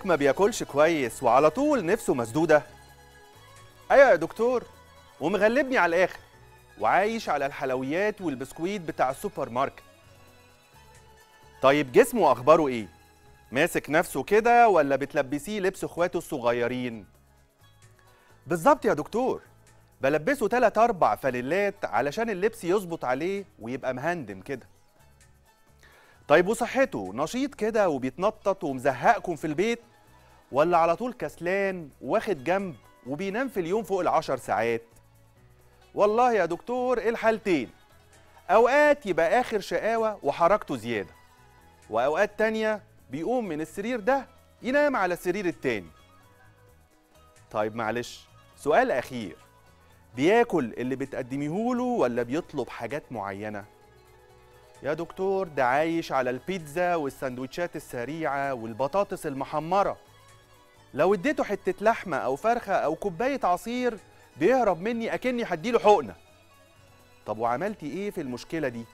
ابنك ما بياكلش كويس وعلى طول نفسه مسدوده ايوه يا دكتور ومغلبني على الاخر وعايش على الحلويات والبسكويت بتاع السوبر ماركت طيب جسمه اخباره ايه ماسك نفسه كده ولا بتلبسيه لبس اخواته الصغيرين بالظبط يا دكتور بلبسه تلات أربع فانيلات علشان اللبس يظبط عليه ويبقى مهندم كده طيب وصحته نشيط كده وبيتنطط ومزهقكم في البيت ولا على طول كسلان واخد جنب وبينام في اليوم فوق العشر ساعات والله يا دكتور إيه الحالتين اوقات يبقى اخر شقاوه وحركته زياده واوقات تانية بيقوم من السرير ده ينام على السرير التاني طيب معلش سؤال اخير بياكل اللي بتقدميهوله ولا بيطلب حاجات معينه يا دكتور ده عايش على البيتزا والسندوتشات السريعه والبطاطس المحمره لو اديته حته لحمه او فرخه او كوبايه عصير بيهرب مني اكني هديله حقنه طب وعملتي ايه في المشكله دي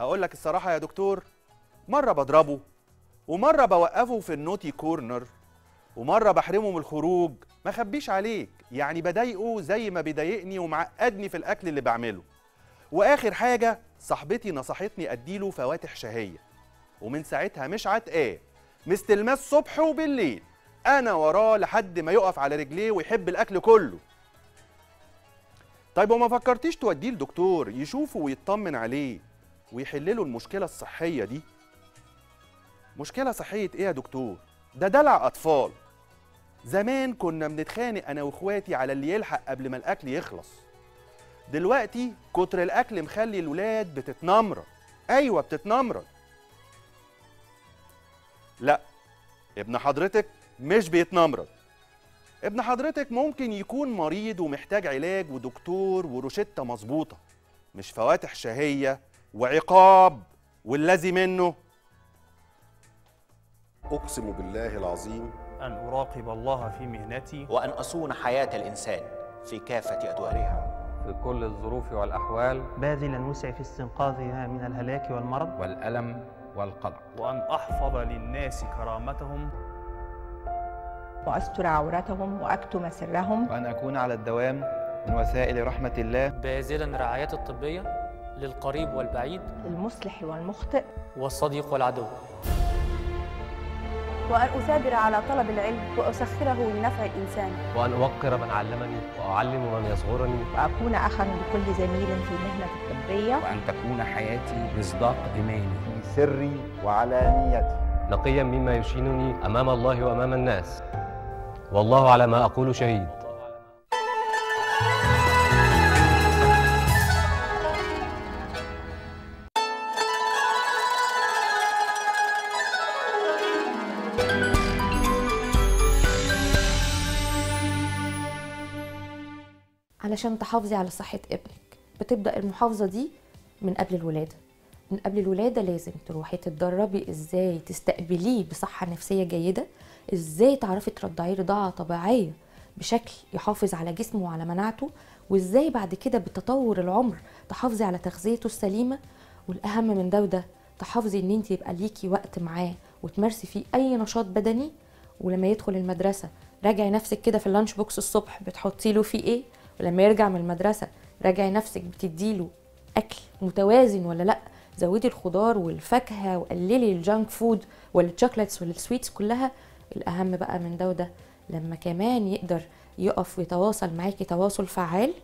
اقول لك الصراحه يا دكتور مره بضربه ومره بوقفه في النوتي كورنر ومره بحرمه من الخروج ما خبيش عليك يعني بضايقه زي ما بيضايقني ومعقدني في الاكل اللي بعمله واخر حاجه صاحبتي نصحتني اديله فواتح شهيه ومن ساعتها مش عتقاه مستلماه الصبح وبالليل انا وراه لحد ما يقف على رجليه ويحب الاكل كله طيب وما فكرتيش توديه لدكتور يشوفه ويطمن عليه ويحل له المشكله الصحيه دي مشكله صحيه ايه يا دكتور ده دلع اطفال زمان كنا بنتخانق انا واخواتي على اللي يلحق قبل ما الاكل يخلص دلوقتي كتر الاكل مخلي الولاد بتتنمرض ايوه بتتنمرض لا ابن حضرتك مش بيتنمرض ابن حضرتك ممكن يكون مريض ومحتاج علاج ودكتور وروشتة مظبوطة مش فواتح شهية وعقاب والذي منه أقسم بالله العظيم أن أراقب الله في مهنتي وأن أصون حياة الإنسان في كافة أدوارها في كل الظروف والأحوال باذلا وسعي في استنقاذها من الهلاك والمرض والألم والقلق وأن أحفظ للناس كرامتهم وأستر عورتهم وأكتم سرهم وأن أكون على الدوام من وسائل رحمة الله باذلا رعايات الطبية للقريب والبعيد المصلح والمخطئ والصديق والعدو وأن أثابر على طلب العلم وأسخره لنفع الإنسان وأن أوقر من علمني وأعلم من يصغرني وأكون أخا لكل زميل في مهنه الطبية وأن تكون حياتي مصداق إيماني في سري وعلانيتي نقيا مما يشينني أمام الله وأمام الناس والله على ما أقول شهيد علشان تحافظي على صحة ابنك بتبدأ المحافظة دي من قبل الولادة من قبل الولادة لازم تروحي تتدربي ازاي تستقبليه بصحة نفسية جيدة ازاي تعرفي ترضعيه رضاعه طبيعيه بشكل يحافظ على جسمه وعلى مناعته وازاي بعد كده بتطور العمر تحافظي على تغذيته السليمه والاهم من ده وده تحافظي ان انت يبقى ليكي وقت معاه وتمارسي فيه اي نشاط بدني ولما يدخل المدرسه راجعي نفسك كده في اللانش بوكس الصبح بتحطي له فيه ايه ولما يرجع من المدرسه راجعي نفسك بتديله اكل متوازن ولا لا زودي الخضار والفاكهه وقللي الجانك فود والشوكليتس والسويتس كلها الأهم بقى من ده وده لما كمان يقدر يقف ويتواصل معاكي تواصل فعال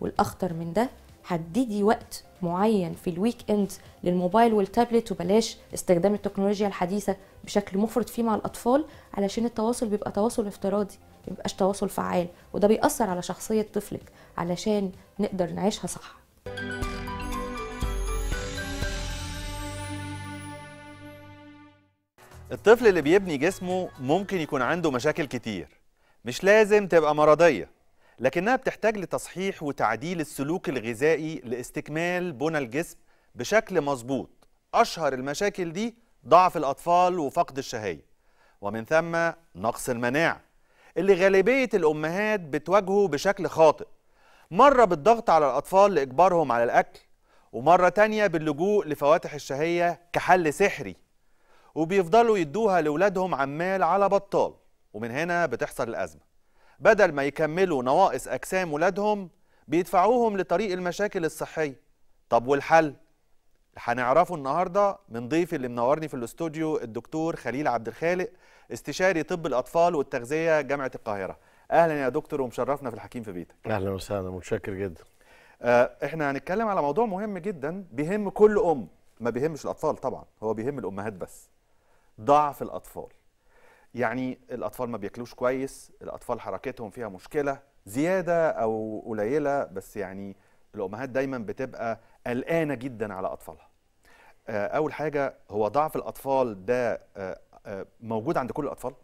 والأخطر من ده حددي وقت معين في الويك اند للموبايل والتابلت وبلاش استخدام التكنولوجيا الحديثه بشكل مفرط فيه مع الاطفال علشان التواصل بيبقى تواصل افتراضي ما تواصل فعال وده بيأثر على شخصيه طفلك علشان نقدر نعيشها صح الطفل اللي بيبني جسمه ممكن يكون عنده مشاكل كتير مش لازم تبقى مرضية لكنها بتحتاج لتصحيح وتعديل السلوك الغذائي لاستكمال بنى الجسم بشكل مظبوط أشهر المشاكل دي ضعف الأطفال وفقد الشهية ومن ثم نقص المناعة اللي غالبية الأمهات بتواجهه بشكل خاطئ مرة بالضغط على الأطفال لإجبارهم على الأكل ومرة تانية باللجوء لفواتح الشهية كحل سحري وبيفضلوا يدوها لولادهم عمال على بطال ومن هنا بتحصل الأزمة بدل ما يكملوا نواقص أجسام ولادهم بيدفعوهم لطريق المشاكل الصحية طب والحل؟ هنعرفه النهاردة من ضيفي اللي منورني في الاستوديو الدكتور خليل عبد الخالق استشاري طب الأطفال والتغذية جامعة القاهرة أهلا يا دكتور ومشرفنا في الحكيم في بيتك أهلا وسهلا متشكر جدا آه، احنا هنتكلم على موضوع مهم جدا بيهم كل أم ما بيهمش الأطفال طبعا هو بيهم الأمهات بس ضعف الاطفال يعني الاطفال ما بياكلوش كويس الاطفال حركتهم فيها مشكله زياده او قليله بس يعني الامهات دايما بتبقى قلقانه جدا على اطفالها آه، اول حاجه هو ضعف الاطفال ده آه، آه، موجود عند كل الاطفال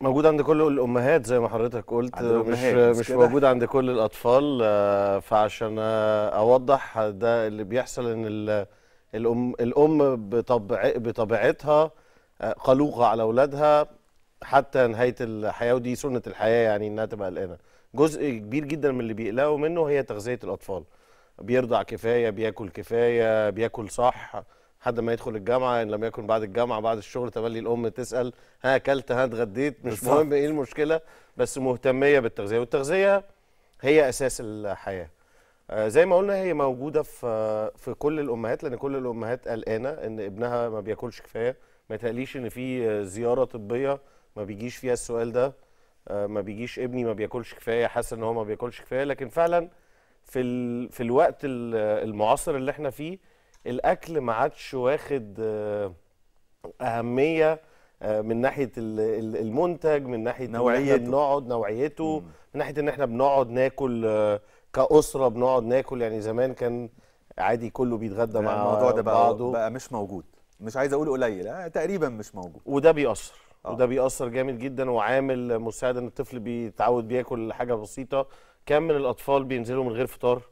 موجود عند كل الامهات زي ما حضرتك قلت مش مش كده. موجود عند كل الاطفال فعشان اوضح ده اللي بيحصل ان الام الام بطبع بطبيعتها آه، قلوقه على اولادها حتى نهايه الحياه ودي سنه الحياه يعني انها تبقى قلقانه جزء كبير جدا من اللي بيقلقوا منه هي تغذيه الاطفال بيرضع كفايه بياكل كفايه بياكل صح لحد ما يدخل الجامعه ان لم يكن بعد الجامعه بعد الشغل تملي الام تسال ها اكلت ها اتغديت مش مهم ايه المشكله بس مهتميه بالتغذيه والتغذيه هي اساس الحياه آه، زي ما قلنا هي موجوده في في كل الامهات لان كل الامهات قلقانه ان ابنها ما بياكلش كفايه ما تقليش ان في زياره طبيه ما بيجيش فيها السؤال ده آه، ما بيجيش ابني ما بياكلش كفايه حاسس ان هو ما بياكلش كفايه لكن فعلا في ال... في الوقت المعاصر اللي احنا فيه الاكل ما عادش واخد آه، اهميه من ناحيه المنتج من ناحيه نوعيته بنقعد نوعيته مم. من ناحيه ان احنا بنقعد ناكل كاسره بنقعد ناكل يعني زمان كان عادي كله بيتغدى مع الموضوع ده بقى, بعضه. بقى مش موجود مش عايز اقول قليل آه، تقريبا مش موجود وده بيأثر آه. وده بيأثر جامد جدا وعامل مساعد ان الطفل بيتعود بياكل حاجه بسيطه كم من الاطفال بينزلوا من غير فطار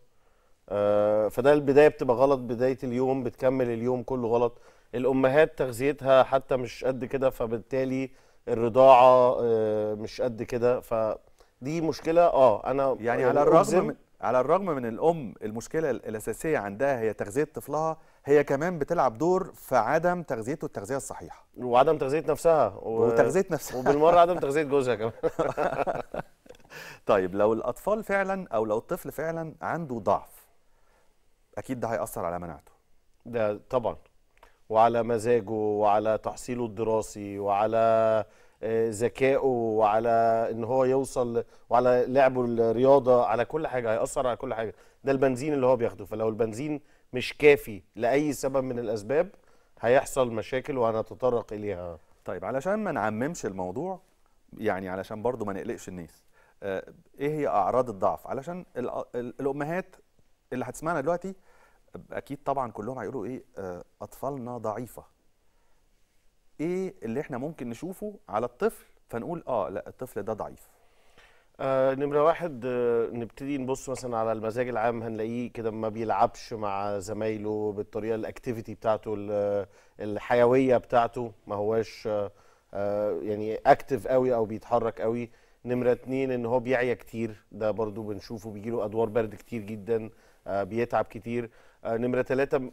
آه فده البدايه بتبقى غلط بدايه اليوم بتكمل اليوم كله غلط الامهات تغذيتها حتى مش قد كده فبالتالي الرضاعه آه مش قد كده فدي مشكله اه انا يعني, يعني على الرغم على الرغم من الام المشكله الاساسيه عندها هي تغذيه طفلها هي كمان بتلعب دور في عدم تغذيته التغذيه الصحيحه وعدم تغذيه نفسها و... وتغذيه نفسها وبالمره عدم تغذيه جوزها كمان طيب لو الاطفال فعلا او لو الطفل فعلا عنده ضعف اكيد ده هياثر على مناعته ده طبعا وعلى مزاجه وعلى تحصيله الدراسي وعلى ذكائه وعلى ان هو يوصل وعلى لعبه الرياضه على كل حاجه هياثر على كل حاجه ده البنزين اللي هو بياخده فلو البنزين مش كافي لاي سبب من الاسباب هيحصل مشاكل وهنتطرق اليها طيب علشان ما نعممش الموضوع يعني علشان برضو ما نقلقش الناس آه، ايه هي اعراض الضعف علشان الامهات اللي هتسمعنا دلوقتي اكيد طبعا كلهم هيقولوا ايه آه، اطفالنا ضعيفه ايه اللي احنا ممكن نشوفه على الطفل فنقول اه لا الطفل ده ضعيف آه نمرة واحد آه نبتدي نبص مثلا على المزاج العام هنلاقيه كده ما بيلعبش مع زمايله بالطريقة الاكتيفيتي بتاعته الحيوية بتاعته ما هواش آه, آه، يعني اكتف قوي او بيتحرك قوي نمرة اتنين ان هو بيعيا كتير ده برضو بنشوفه بيجيله ادوار برد كتير جدا آه بيتعب كتير آه نمرة تلاتة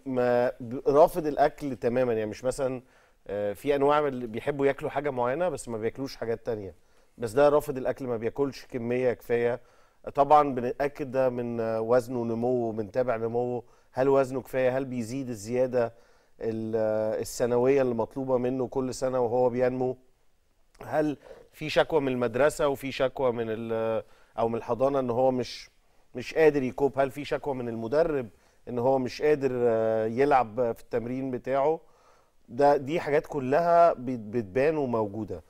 رافض الاكل تماما يعني مش مثلا آه، في انواع اللي بيحبوا ياكلوا حاجه معينه بس ما بياكلوش حاجات تانية بس ده رافض الاكل ما بياكلش كميه كفايه طبعا بنتاكد ده من وزنه ونموه بنتابع نموه هل وزنه كفايه هل بيزيد الزياده السنويه اللي مطلوبه منه كل سنه وهو بينمو هل في شكوى من المدرسه وفي شكوى من او من الحضانه ان هو مش مش قادر يكوب هل في شكوى من المدرب ان هو مش قادر آه، يلعب في التمرين بتاعه ده دي حاجات كلها بتبان وموجوده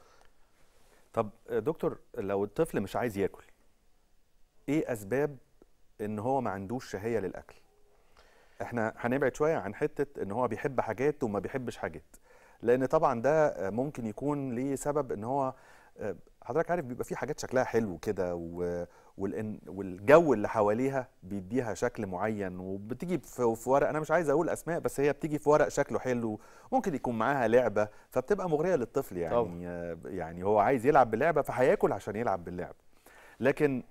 طب دكتور لو الطفل مش عايز ياكل ايه اسباب ان هو ما عندوش شهيه للاكل احنا هنبعد شويه عن حته ان هو بيحب حاجات وما بيحبش حاجات لان طبعا ده ممكن يكون ليه سبب ان هو حضرتك عارف بيبقى في حاجات شكلها حلو كده والجو اللي حواليها بيديها شكل معين وبتيجي في ورق انا مش عايز اقول اسماء بس هي بتيجي في ورق شكله حلو ممكن يكون معاها لعبه فبتبقى مغريه للطفل يعني طبعا. يعني هو عايز يلعب باللعبه فهياكل عشان يلعب باللعب لكن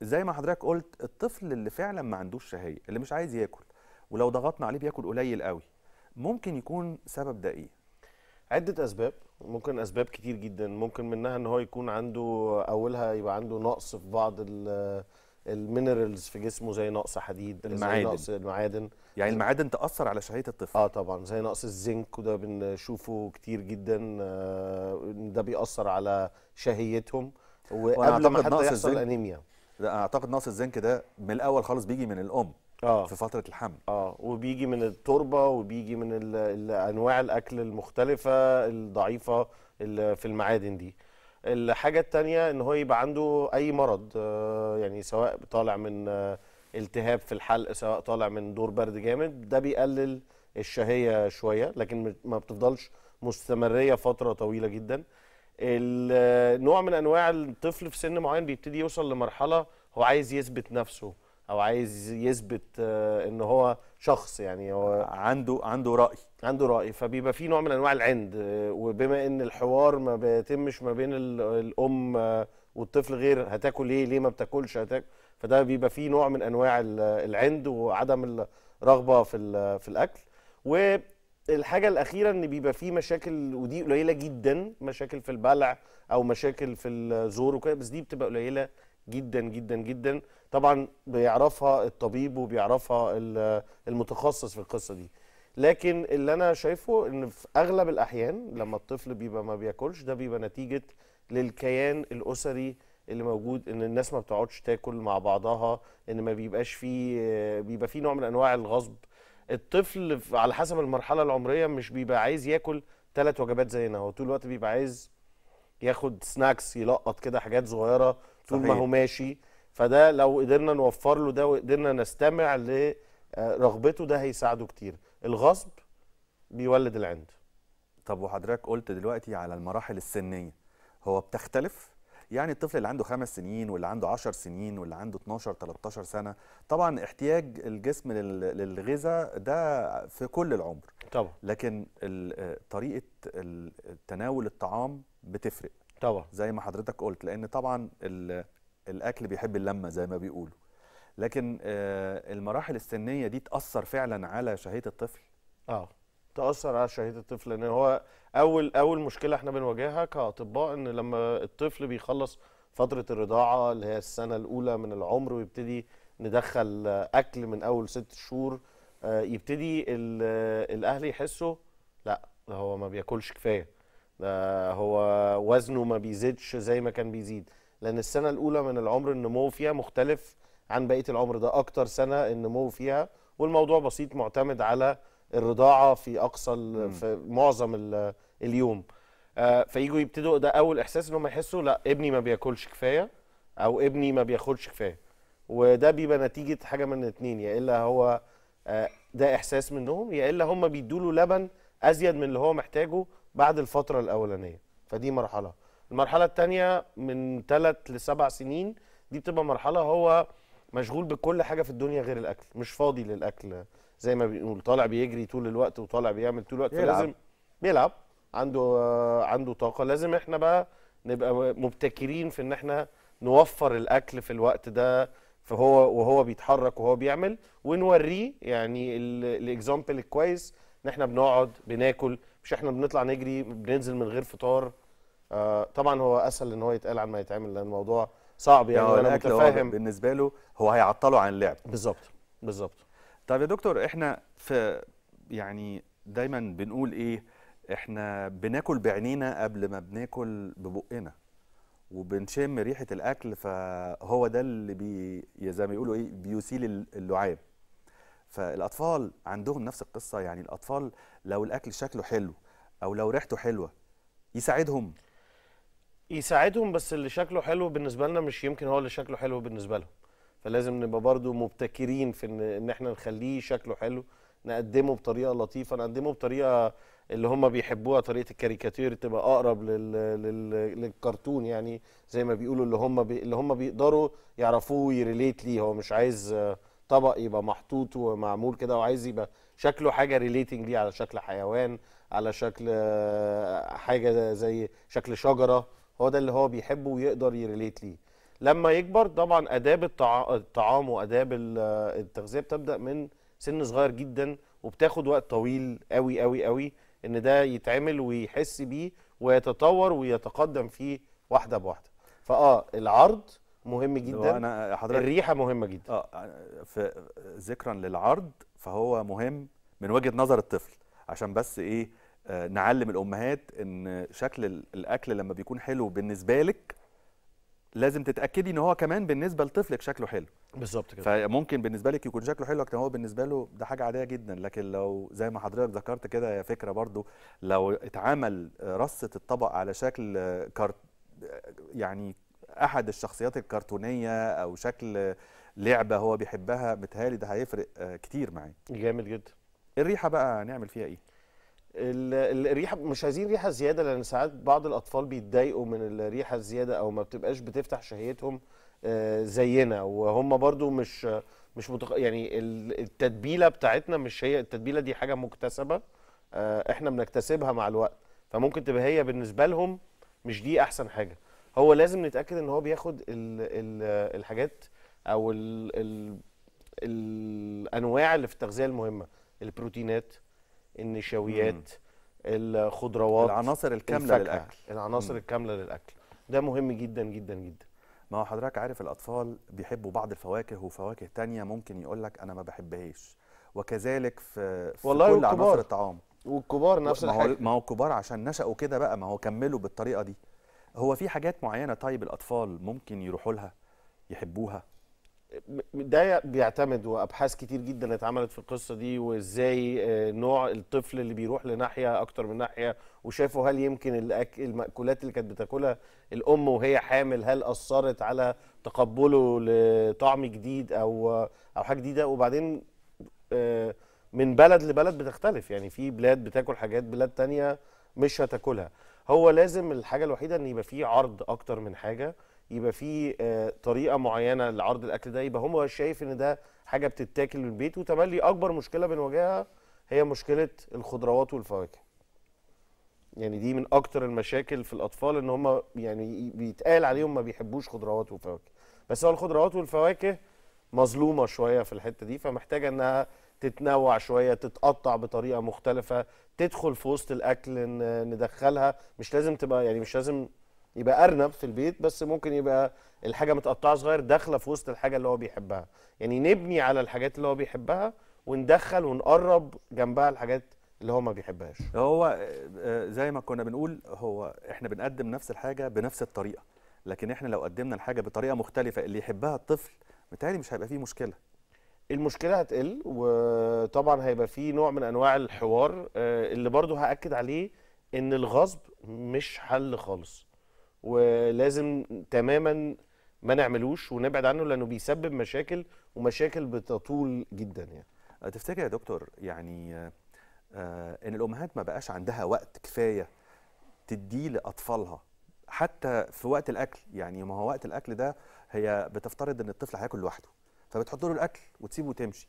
زي ما حضرتك قلت الطفل اللي فعلا ما عندوش شهيه اللي مش عايز ياكل ولو ضغطنا عليه بياكل قليل قوي ممكن يكون سبب ده ايه عده اسباب ممكن اسباب كتير جدا ممكن منها ان هو يكون عنده اولها يبقى عنده نقص في بعض المينرالز في جسمه زي نقص حديد المعادن زي نقص المعادن يعني المعادن تاثر على شهيه الطفل اه طبعا زي نقص الزنك وده بنشوفه كتير جدا آه، ده بيأثر على شهيتهم وقبل ما حد يحصل انيميا اعتقد نقص الزنك ده من الاول خالص بيجي من الام آه. في فتره الحمل اه وبيجي من التربه وبيجي من الـ الـ انواع الاكل المختلفه الضعيفه اللي في المعادن دي الحاجه الثانيه ان هو يبقى عنده اي مرض آه يعني سواء طالع من آه التهاب في الحلق سواء طالع من دور برد جامد ده بيقلل الشهيه شويه لكن ما بتفضلش مستمريه فتره طويله جدا النوع من انواع الطفل في سن معين بيبتدي يوصل لمرحله هو عايز يثبت نفسه او عايز يثبت آه، ان هو شخص يعني هو عنده عنده راي عنده راي فبيبقى في نوع من انواع العند آه، وبما ان الحوار ما بيتمش ما بين الام آه، والطفل غير هتاكل ايه ليه ما بتاكلش هتاكل فده بيبقى في نوع من انواع العند وعدم الرغبه في في الاكل والحاجه الاخيره ان بيبقى في مشاكل ودي قليله جدا مشاكل في البلع او مشاكل في الزور وكده بس دي بتبقى قليله جدا جدا جدا طبعا بيعرفها الطبيب وبيعرفها المتخصص في القصه دي لكن اللي انا شايفه ان في اغلب الاحيان لما الطفل بيبقى ما بياكلش ده بيبقى نتيجه للكيان الاسري اللي موجود ان الناس ما بتقعدش تاكل مع بعضها ان ما بيبقاش فيه بيبقى فيه نوع من انواع الغصب الطفل على حسب المرحله العمريه مش بيبقى عايز ياكل ثلاث وجبات زينا هو طول الوقت بيبقى عايز ياخد سناكس يلقط كده حاجات صغيره طول ما هو ماشي فده لو قدرنا نوفر له ده وقدرنا نستمع لرغبته آه، ده هيساعده كتير الغصب بيولد العند طب وحضرتك قلت دلوقتي على المراحل السنيه هو بتختلف يعني الطفل اللي عنده خمس سنين واللي عنده 10 سنين واللي عنده 12 13 سنه طبعا احتياج الجسم للغذاء ده في كل العمر طبعا لكن آه، طريقه تناول الطعام بتفرق طبعا زي ما حضرتك قلت لان طبعا الاكل بيحب اللمه زي ما بيقولوا لكن آه، المراحل السنيه دي تاثر فعلا على شهيه الطفل اه تاثر على شهيه الطفل لان هو اول اول مشكله احنا بنواجهها كاطباء ان لما الطفل بيخلص فتره الرضاعه اللي هي السنه الاولى من العمر ويبتدي ندخل اكل من اول ست شهور آه، يبتدي الاهل يحسوا لا هو ما بياكلش كفايه ده هو وزنه ما بيزيدش زي ما كان بيزيد لان السنه الاولى من العمر النمو فيها مختلف عن بقيه العمر ده اكتر سنه النمو فيها والموضوع بسيط معتمد على الرضاعه في اقصى في معظم اليوم آه، فيجوا يبتدوا ده اول احساس ان هم يحسوا لا ابني ما بياكلش كفايه او ابني ما بياخدش كفايه وده بيبقى نتيجه حاجه من الاثنين يا الا هو آه، ده احساس منهم يا الا هم بيدوا له لبن ازيد من اللي هو محتاجه بعد الفتره الاولانيه فدي مرحله المرحله الثانيه من ثلاث لسبع سنين دي بتبقى مرحله هو مشغول بكل حاجه في الدنيا غير الاكل مش فاضي للاكل زي ما بيقول طالع بيجري طول الوقت وطالع بيعمل طول الوقت لازم بيلعب عنده عنده طاقه لازم احنا بقى نبقى مبتكرين في ان احنا نوفر الاكل في الوقت ده فهو وهو بيتحرك وهو بيعمل ونوريه يعني الاكزامبل الكويس ان احنا بنقعد بناكل مش احنا بنطلع نجري بننزل من غير فطار آه طبعا هو اسهل ان هو يتقال عن ما يتعمل لان الموضوع صعب يعني, يعني انا متفاهم بالنسبه له هو هيعطله عن اللعب بالظبط بالظبط طب يا دكتور احنا في يعني دايما بنقول ايه احنا بناكل بعينينا قبل ما بناكل ببقنا وبنشم ريحه الاكل فهو ده اللي بي زي ما بيقولوا ايه بيسيل اللعاب فالاطفال عندهم نفس القصه يعني الاطفال لو الاكل شكله حلو او لو ريحته حلوه يساعدهم يساعدهم بس اللي شكله حلو بالنسبه لنا مش يمكن هو اللي شكله حلو بالنسبه لهم فلازم نبقى برضو مبتكرين في ان, إن احنا نخليه شكله حلو نقدمه بطريقه لطيفه نقدمه بطريقه اللي هم بيحبوها طريقه الكاريكاتير تبقى اقرب لل... لل... للكرتون يعني زي ما بيقولوا اللي هم بي... اللي هم بيقدروا يعرفوه ويريليت ليه هو مش عايز طبق يبقى محطوط ومعمول كده وعايز يبقى شكله حاجه ريليتنج ليه على شكل حيوان على شكل حاجه زي شكل شجره هو ده اللي هو بيحبه ويقدر يريليت ليه لما يكبر طبعا اداب الطعام واداب التغذيه بتبدا من سن صغير جدا وبتاخد وقت طويل قوي قوي قوي ان ده يتعمل ويحس بيه ويتطور ويتقدم فيه واحده بواحده فاه العرض مهم جدا أنا حضرتك الريحه مهمه جدا اه, آه، ذكرا للعرض فهو مهم من وجهه نظر الطفل عشان بس ايه آه، نعلم الامهات ان شكل الاكل لما بيكون حلو بالنسبه لك لازم تتاكدي ان هو كمان بالنسبه لطفلك شكله حلو بالظبط كده فممكن بالنسبه لك يكون شكله حلو لكن هو بالنسبه له ده حاجه عاديه جدا لكن لو زي ما حضرتك ذكرت كده يا فكره برضو لو اتعمل رصه الطبق على شكل كارت يعني احد الشخصيات الكرتونيه او شكل لعبه هو بيحبها متهيألي ده هيفرق آه، كتير معاه جامد جدا الريحه بقى نعمل فيها ايه الريحه مش عايزين ريحه زياده لان ساعات بعض الاطفال بيتضايقوا من الريحه الزياده او ما بتبقاش بتفتح شهيتهم آه، زينا وهم برضو مش مش متق... يعني التتبيله بتاعتنا مش هي التتبيله دي حاجه مكتسبه آه، احنا بنكتسبها مع الوقت فممكن تبقى هي بالنسبه لهم مش دي احسن حاجه هو لازم نتاكد ان هو بياخد الـ الـ الحاجات او الـ الـ الانواع اللي في التغذيه المهمه البروتينات النشويات مم. الخضروات العناصر الكامله للاكل العناصر مم. الكامله للاكل ده مهم جدا جدا جدا ما هو حضرتك عارف الاطفال بيحبوا بعض الفواكه وفواكه تانية ممكن يقول لك انا ما بحبهاش وكذلك في, في والله كل عناصر الطعام والكبار نفس ما الحاجه ما هو الكبار عشان نشأوا كده بقى ما هو كملوا بالطريقه دي هو في حاجات معينه طيب الاطفال ممكن يروحوا لها يحبوها ده بيعتمد وابحاث كتير جدا اتعملت في القصه دي وازاي آه، نوع الطفل اللي بيروح لناحيه اكتر من ناحيه وشافوا هل يمكن المأكولات اللي كانت بتاكلها الام وهي حامل هل اثرت على تقبله لطعم جديد او او حاجه جديده وبعدين آه، من بلد لبلد بتختلف يعني في بلاد بتاكل حاجات بلاد تانية مش هتاكلها هو لازم الحاجه الوحيده ان يبقى فيه عرض اكتر من حاجه يبقى في آه، طريقه معينه لعرض الاكل ده يبقى هم شايف ان ده حاجه بتتاكل من البيت وتملي اكبر مشكله بنواجهها هي مشكله الخضروات والفواكه يعني دي من اكتر المشاكل في الاطفال ان هم يعني بيتقال عليهم ما بيحبوش خضروات وفواكه بس هو الخضروات والفواكه مظلومه شويه في الحته دي فمحتاجه انها تتنوع شويه تتقطع بطريقه مختلفه تدخل في وسط الاكل ندخلها مش لازم تبقى يعني مش لازم يبقى ارنب في البيت بس ممكن يبقى الحاجه متقطعه صغير داخله في وسط الحاجه اللي هو بيحبها يعني نبني على الحاجات اللي هو بيحبها وندخل ونقرب جنبها الحاجات اللي هو ما بيحبهاش هو آه، آه، زي ما كنا بنقول هو احنا بنقدم نفس الحاجه بنفس الطريقه لكن احنا لو قدمنا الحاجه بطريقه مختلفه اللي يحبها الطفل متهيألي مش هيبقى فيه مشكله المشكله هتقل وطبعا هيبقى فيه نوع من انواع الحوار آه، اللي برضه هاكد عليه ان الغصب مش حل خالص ولازم تماما ما نعملوش ونبعد عنه لانه بيسبب مشاكل ومشاكل بتطول جدا يعني أه، تفتكر يا دكتور يعني أه، أه، ان الامهات ما بقاش عندها وقت كفايه تديه لاطفالها حتى في وقت الاكل يعني ما هو وقت الاكل ده هي بتفترض ان الطفل هياكل لوحده فبتحط له الاكل وتسيبه وتمشي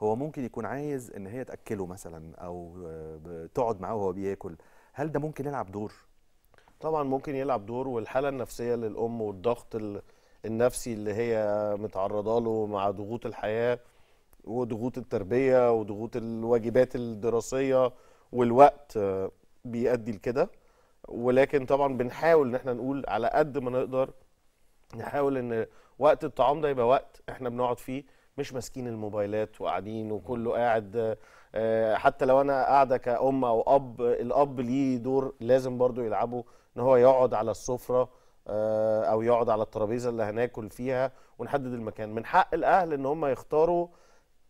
هو ممكن يكون عايز ان هي تاكله مثلا او تقعد معاه وهو بياكل هل ده ممكن يلعب دور طبعا ممكن يلعب دور والحاله النفسيه للام والضغط النفسي اللي هي متعرضه له مع ضغوط الحياه وضغوط التربيه وضغوط الواجبات الدراسيه والوقت آه، بيؤدي لكده ولكن طبعا بنحاول ان احنا نقول على قد ما نقدر نحاول ان وقت الطعام ده يبقى وقت احنا بنقعد فيه مش ماسكين الموبايلات وقاعدين وكله قاعد آه، حتى لو انا قاعده كأم او اب الاب ليه دور لازم برضو يلعبه ان هو يقعد على السفره آه، او يقعد على الترابيزه اللي هناكل فيها ونحدد المكان من حق الاهل ان هم يختاروا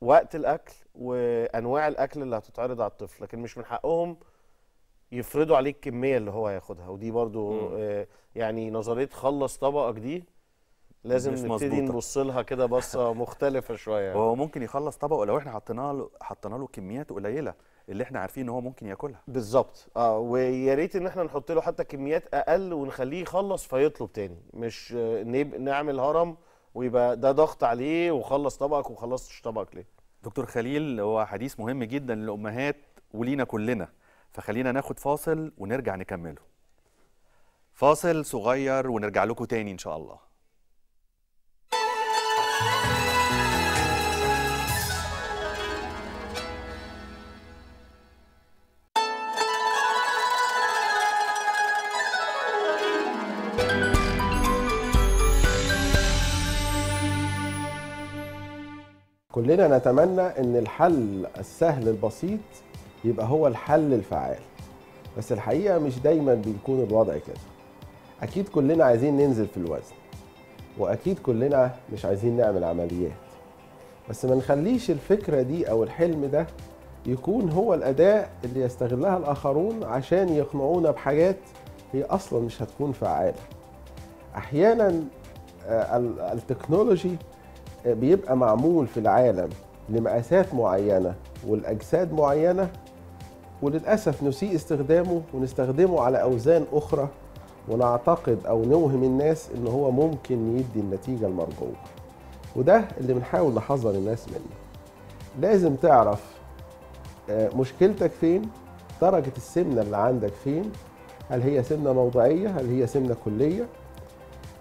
وقت الاكل وانواع الاكل اللي هتتعرض على الطفل لكن مش من حقهم يفرضوا عليك الكميه اللي هو هياخدها ودي برضو مم. آه، يعني نظريه خلص طبقك دي لازم نبتدي نبص لها كده بصه مختلفه شويه هو ممكن يخلص طبقه لو احنا حطينا له حطينا له كميات قليله اللي احنا عارفين ان هو ممكن ياكلها بالظبط اه ويا ريت ان احنا نحط له حتى كميات اقل ونخليه يخلص فيطلب تاني مش نعمل هرم ويبقى ده ضغط عليه وخلص طبقك وخلصتش طبقك ليه دكتور خليل هو حديث مهم جدا للامهات ولينا كلنا فخلينا ناخد فاصل ونرجع نكمله فاصل صغير ونرجع لكم تاني ان شاء الله كلنا نتمنى ان الحل السهل البسيط يبقى هو الحل الفعال بس الحقيقه مش دايما بيكون الوضع كده اكيد كلنا عايزين ننزل في الوزن واكيد كلنا مش عايزين نعمل عمليات بس ما نخليش الفكره دي او الحلم ده يكون هو الاداء اللي يستغلها الاخرون عشان يقنعونا بحاجات هي اصلا مش هتكون فعاله احيانا آه، التكنولوجي بيبقى معمول في العالم لمقاسات معينة والأجساد معينة وللأسف نسيء استخدامه ونستخدمه على أوزان أخرى ونعتقد أو نوهم الناس إن هو ممكن يدي النتيجة المرجوة وده اللي بنحاول نحذر الناس منه لازم تعرف آه، مشكلتك فين درجة السمنة اللي عندك فين هل هي سمنة موضعية هل هي سمنة كلية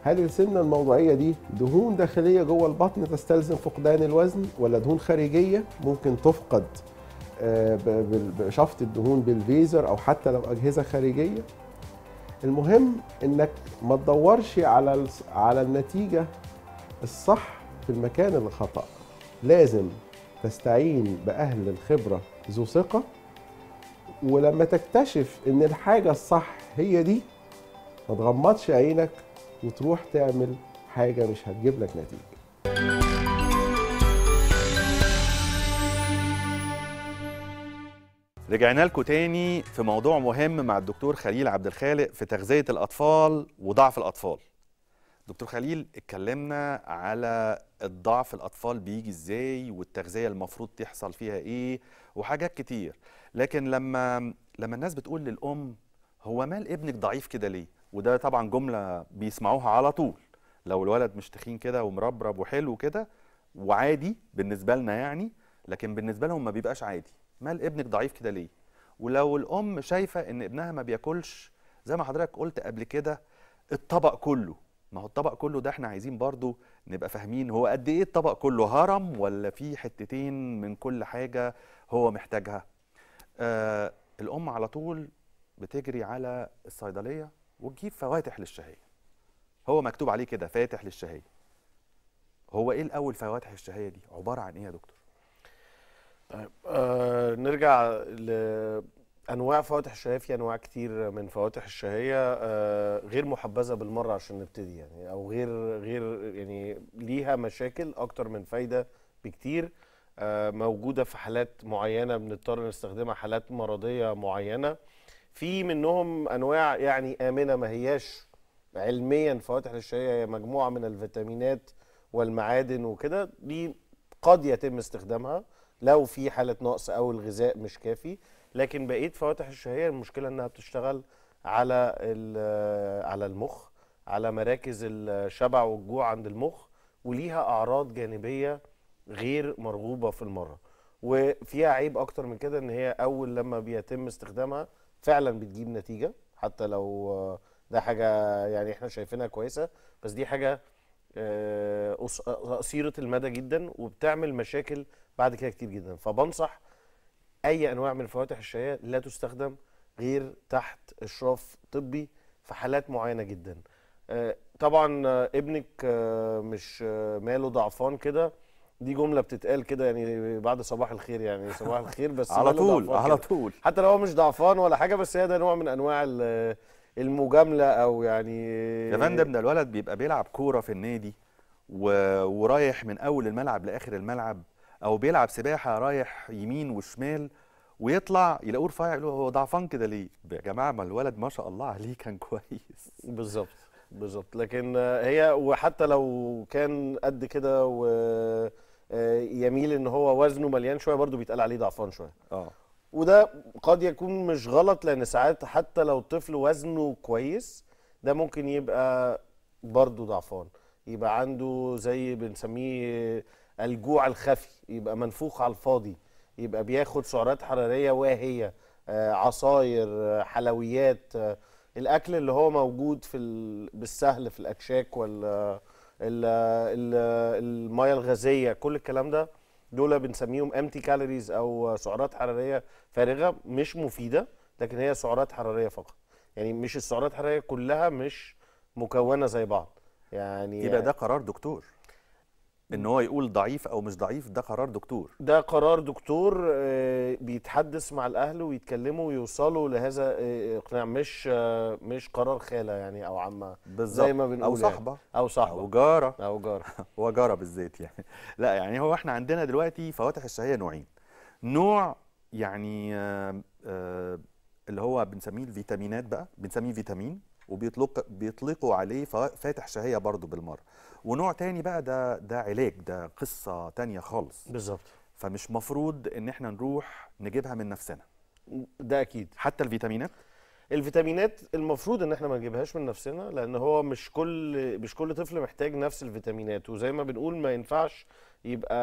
هل السمنه الموضعيه دي دهون داخليه جوه البطن تستلزم فقدان الوزن ولا دهون خارجيه ممكن تفقد آه، بشفط الدهون بالفيزر او حتى لو اجهزه خارجيه المهم انك ما تدورش على على النتيجه الصح في المكان الخطا لازم تستعين باهل الخبره ذو ثقه ولما تكتشف ان الحاجه الصح هي دي ما تغمضش عينك وتروح تعمل حاجه مش هتجيب لك نتيجه رجعنا لكم تاني في موضوع مهم مع الدكتور خليل عبد الخالق في تغذيه الاطفال وضعف الاطفال دكتور خليل اتكلمنا على الضعف الاطفال بيجي ازاي والتغذيه المفروض تحصل فيها ايه وحاجات كتير لكن لما لما الناس بتقول للام هو مال ابنك ضعيف كده ليه وده طبعا جمله بيسمعوها على طول لو الولد مش تخين كده ومربرب وحلو كده وعادي بالنسبه لنا يعني لكن بالنسبه لهم ما بيبقاش عادي مال ابنك ضعيف كده ليه ولو الام شايفه ان ابنها ما بياكلش زي ما حضرتك قلت قبل كده الطبق كله ما هو الطبق كله ده احنا عايزين برضو نبقى فاهمين هو قد ايه الطبق كله هرم ولا في حتتين من كل حاجه هو محتاجها آه الام على طول بتجري على الصيدليه وتجيب فواتح للشهيه هو مكتوب عليه كده فاتح للشهيه هو ايه الاول فواتح الشهيه دي عباره عن ايه يا دكتور طيب آه نرجع لانواع فواتح الشهيه في انواع كتير من فواتح الشهيه آه غير محبذه بالمره عشان نبتدي يعني او غير غير يعني ليها مشاكل اكتر من فايده بكتير آه موجوده في حالات معينه بنضطر نستخدمها حالات مرضيه معينه في منهم انواع يعني امنه ما هياش علميا فواتح للشهيه هي مجموعه من الفيتامينات والمعادن وكده دي قد يتم استخدامها لو في حاله نقص او الغذاء مش كافي لكن بقيه فواتح الشهيه المشكله انها بتشتغل على آه، على المخ على مراكز الشبع والجوع عند المخ وليها اعراض جانبيه غير مرغوبه في المره وفيها عيب اكتر من كده ان هي اول لما بيتم استخدامها فعلا بتجيب نتيجه حتى لو ده حاجه يعني احنا شايفينها كويسه بس دي حاجه قصيره آه، المدى جدا وبتعمل مشاكل بعد كده كتير جدا فبنصح اي انواع من الفواتح الشهيه لا تستخدم غير تحت اشراف طبي في حالات معينه جدا آه، طبعا آه، ابنك مش ماله ضعفان كده دي جمله بتتقال كده يعني بعد صباح الخير يعني صباح الخير بس على طول على طول حتى لو هو مش ضعفان ولا حاجه بس هي ده نوع من انواع المجامله او يعني يا فندم ده الولد بيبقى بيلعب كوره في النادي و... ورايح من اول الملعب لاخر الملعب او بيلعب سباحه رايح يمين وشمال ويطلع يلاقوه رفيع له هو ضعفان كده ليه؟ يا جماعه ما الولد ما شاء الله عليه كان كويس بالظبط بالظبط لكن هي وحتى لو كان قد كده و آه، يميل ان هو وزنه مليان شويه برضو بيتقال عليه ضعفان شويه اه وده قد يكون مش غلط لان ساعات حتى لو الطفل وزنه كويس ده ممكن يبقى برضو ضعفان يبقى عنده زي بنسميه الجوع الخفي يبقى منفوخ على الفاضي يبقى بياخد سعرات حراريه واهيه آه، عصاير آه، حلويات الاكل اللي هو موجود في بالسهل في الاكشاك ولا المياه الغازيه كل الكلام ده دول بنسميهم امتي كالوريز او سعرات حراريه فارغه مش مفيده لكن هي سعرات حراريه فقط يعني مش السعرات الحراريه كلها مش مكونه زي بعض يعني يبقى ده قرار دكتور ان هو يقول ضعيف او مش ضعيف ده قرار دكتور ده قرار دكتور آه، بيتحدث مع الاهل ويتكلموا ويوصلوا لهذا آه، اقناع مش آه، مش قرار خاله يعني او عمه بالظبط زي ما بنقول او يعني. صاحبه يعني. او صاحبه او جاره او جاره هو جاره بالذات يعني لا يعني هو احنا عندنا دلوقتي فواتح الشهيه نوعين نوع يعني اللي هو بنسميه الفيتامينات بقى بنسميه فيتامين وبيطلق بيطلقوا عليه فاتح شهيه برضو بالمره ونوع تاني بقى ده ده علاج ده قصه تانية خالص بالظبط فمش مفروض ان احنا نروح نجيبها من نفسنا ده اكيد حتى الفيتامينات الفيتامينات المفروض ان احنا ما نجيبهاش من نفسنا لان هو مش كل مش كل طفل محتاج نفس الفيتامينات وزي ما بنقول ما ينفعش يبقى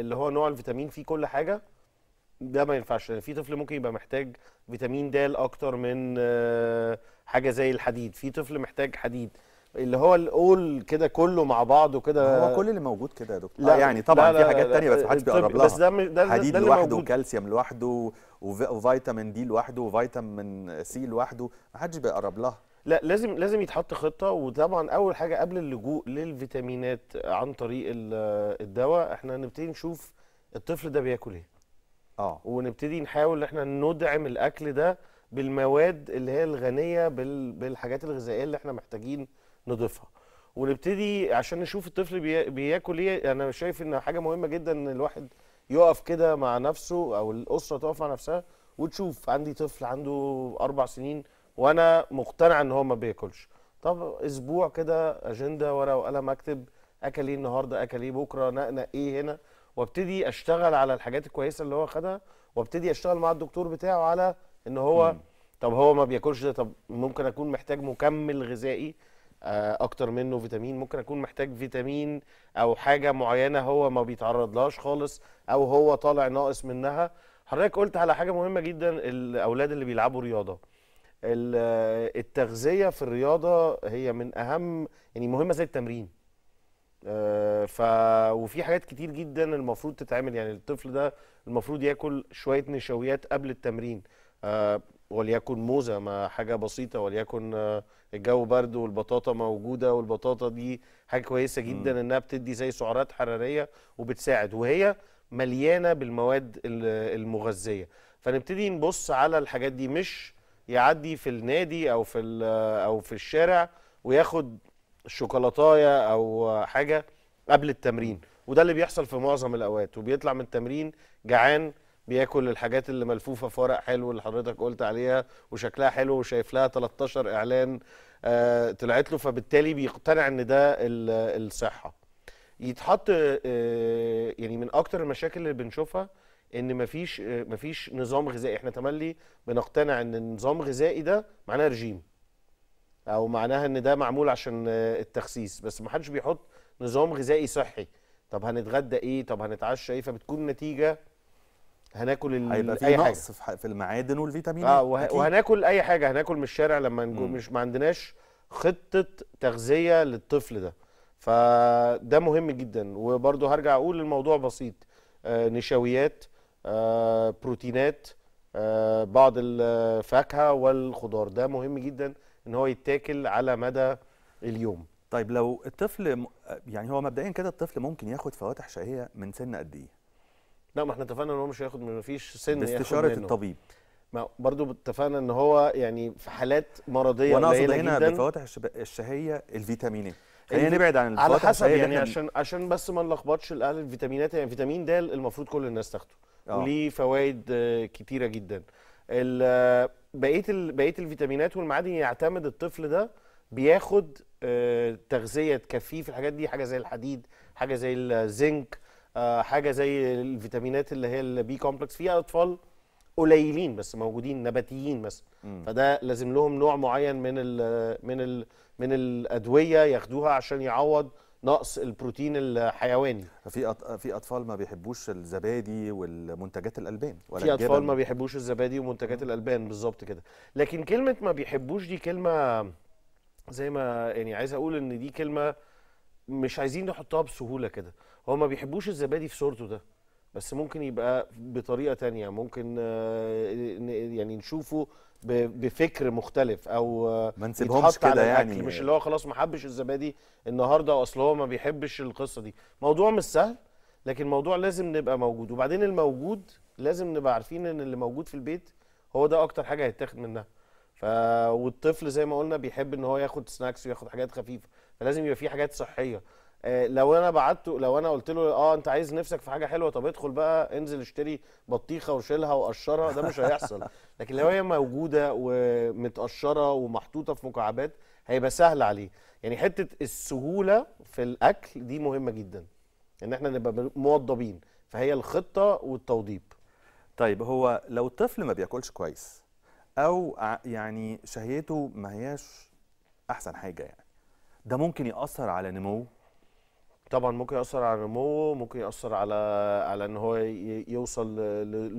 اللي هو نوع الفيتامين فيه كل حاجه ده ما ينفعش لان في طفل ممكن يبقى محتاج فيتامين د اكتر من آه، حاجه زي الحديد في طفل محتاج حديد اللي هو الاول كده كله مع بعضه كده هو كل اللي موجود كده يا دكتور لا آه، يعني طبعا لا لا في حاجات ثانيه بس محدش طيب، بيقرب لها بس ده, ده حديد ده لوحده وكالسيوم لوحده وفيتامين دي لوحده وفيتامين سي لوحده محدش بيقرب لها لا لازم لازم يتحط خطه وطبعا اول حاجه قبل اللجوء للفيتامينات عن طريق الدواء احنا نبتدي نشوف الطفل ده بياكل ايه اه ونبتدي نحاول ان احنا ندعم الاكل ده بالمواد اللي هي الغنيه بالحاجات الغذائيه اللي احنا محتاجين نضيفها ونبتدي عشان نشوف الطفل بياكل ايه انا شايف ان حاجه مهمه جدا ان الواحد يقف كده مع نفسه او الاسره تقف مع نفسها وتشوف عندي طفل عنده اربع سنين وانا مقتنع ان هو ما بياكلش طب اسبوع كده اجنده ورقه وقلم اكتب اكل ايه النهارده اكل ايه بكره نقنق ايه هنا وابتدي اشتغل على الحاجات الكويسه اللي هو خدها وابتدي اشتغل مع الدكتور بتاعه على ان هو طب هو ما بياكلش ده طب ممكن اكون محتاج مكمل غذائي آه، اكتر منه فيتامين ممكن اكون محتاج فيتامين او حاجه معينه هو ما بيتعرضلهاش خالص او هو طالع ناقص منها حضرتك قلت على حاجه مهمه جدا الاولاد اللي بيلعبوا رياضه التغذيه في الرياضه هي من اهم يعني مهمه زي التمرين آه، ف وفي حاجات كتير جدا المفروض تتعمل يعني الطفل ده المفروض ياكل شويه نشويات قبل التمرين آه، وليكن موزه ما حاجه بسيطه وليكن الجو برد والبطاطا موجوده والبطاطا دي حاجه كويسه جدا م. انها بتدي زي سعرات حراريه وبتساعد وهي مليانه بالمواد المغذيه فنبتدي نبص على الحاجات دي مش يعدي في النادي او في او في الشارع وياخد شوكولاتايه او حاجه قبل التمرين وده اللي بيحصل في معظم الاوقات وبيطلع من التمرين جعان بياكل الحاجات اللي ملفوفه في ورق حلو اللي حضرتك قلت عليها وشكلها حلو وشايف لها 13 اعلان آه، طلعت له فبالتالي بيقتنع ان ده الصحه يتحط آه، يعني من اكتر المشاكل اللي بنشوفها ان مفيش آه، مفيش نظام غذائي احنا تملي بنقتنع ان النظام الغذائي ده معناه رجيم او معناها ان ده معمول عشان التخسيس بس ما حدش بيحط نظام غذائي صحي طب هنتغدى ايه طب هنتعشى ايه فبتكون نتيجه هناكل ال... هيبقى في نقص حاجة. في المعادن والفيتامينات اه وه... وهناكل اي حاجه هناكل من الشارع لما نجو... مش ما عندناش خطه تغذيه للطفل ده فده مهم جدا وبرده هرجع اقول الموضوع بسيط آه نشويات آه بروتينات آه بعض الفاكهه والخضار ده مهم جدا ان هو يتاكل على مدى اليوم طيب لو الطفل يعني هو مبدئيا كده الطفل ممكن ياخد فواتح شهيه من سن قد ايه لا ما احنا اتفقنا ان هو مش هياخد من مفيش سن باستشاره الطبيب ما برضو اتفقنا ان هو يعني في حالات مرضيه وانا اقصد هنا بفواتح الشهيه الفيتامينات إيه. خلينا نبعد عن على حسب يعني عشان عشان بس ما نلخبطش الاهل الفيتامينات يعني فيتامين د المفروض كل الناس تاخده آه. وليه فوائد آه، كتيره جدا آه، بقيه بقيه الفيتامينات والمعادن يعتمد الطفل ده بياخد تغذيه تكفيه في الحاجات دي حاجه زي الحديد حاجه زي الزنك آه، حاجه زي الفيتامينات اللي هي البي كومبلكس فيها اطفال قليلين بس موجودين نباتيين مثلا فده لازم لهم نوع معين من الـ من الـ من الادويه ياخدوها عشان يعوض نقص البروتين الحيواني في أط... في اطفال ما بيحبوش الزبادي والمنتجات الالبان ولا في اطفال ما بيحبوش الزبادي ومنتجات الالبان بالظبط كده لكن كلمه ما بيحبوش دي كلمه زي ما يعني عايز اقول ان دي كلمه مش عايزين نحطها بسهوله كده هو ما بيحبوش الزبادي في صورته ده بس ممكن يبقى بطريقه تانية ممكن آه، يعني نشوفه بفكر مختلف او آه، ما نسيبهمش كده يعني مش اللي هو خلاص ما حبش الزبادي النهارده واصل هو ما بيحبش القصه دي موضوع مش سهل لكن موضوع لازم نبقى موجود وبعدين الموجود لازم نبقى عارفين ان اللي موجود في البيت هو ده اكتر حاجه هيتاخد منها ف والطفل زي ما قلنا بيحب ان هو ياخد سناكس وياخد حاجات خفيفه فلازم يبقى في حاجات صحيه آه، لو انا بعته لو انا قلت له اه انت عايز نفسك في حاجه حلوه طب ادخل بقى انزل اشتري بطيخه وشيلها وقشرها ده مش هيحصل لكن لو هي موجوده ومتقشره ومحطوطه في مكعبات هيبقى سهل عليه يعني حته السهوله في الاكل دي مهمه جدا ان يعني احنا نبقى موضبين فهي الخطه والتوضيب طيب هو لو الطفل ما بياكلش كويس او يعني شهيته ما هياش احسن حاجه يعني ده ممكن ياثر على نموه طبعا ممكن ياثر على نموه ممكن ياثر على على ان هو يوصل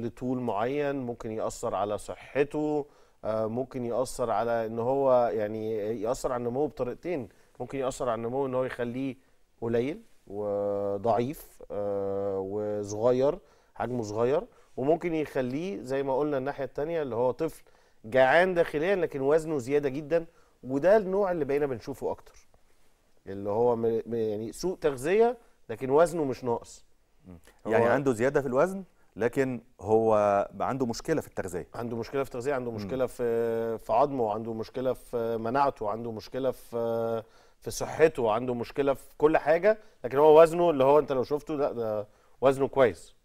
لطول معين ممكن ياثر على صحته آه، ممكن ياثر على ان هو يعني ياثر على نموه بطريقتين ممكن ياثر على نموه ان هو يخليه قليل وضعيف آه، وصغير حجمه صغير وممكن يخليه زي ما قلنا الناحيه الثانيه اللي هو طفل جعان داخليا لكن وزنه زياده جدا وده النوع اللي بقينا بنشوفه اكتر اللي هو يعني سوء تغذيه لكن وزنه مش ناقص يعني عنده زياده في الوزن لكن هو عنده مشكله في التغذيه عنده مشكله في التغذيه عنده مشكله في في عظمه عنده مشكله في مناعته عنده مشكله في في صحته عنده مشكله في كل حاجه لكن هو وزنه اللي هو انت لو شفته ده, ده وزنه كويس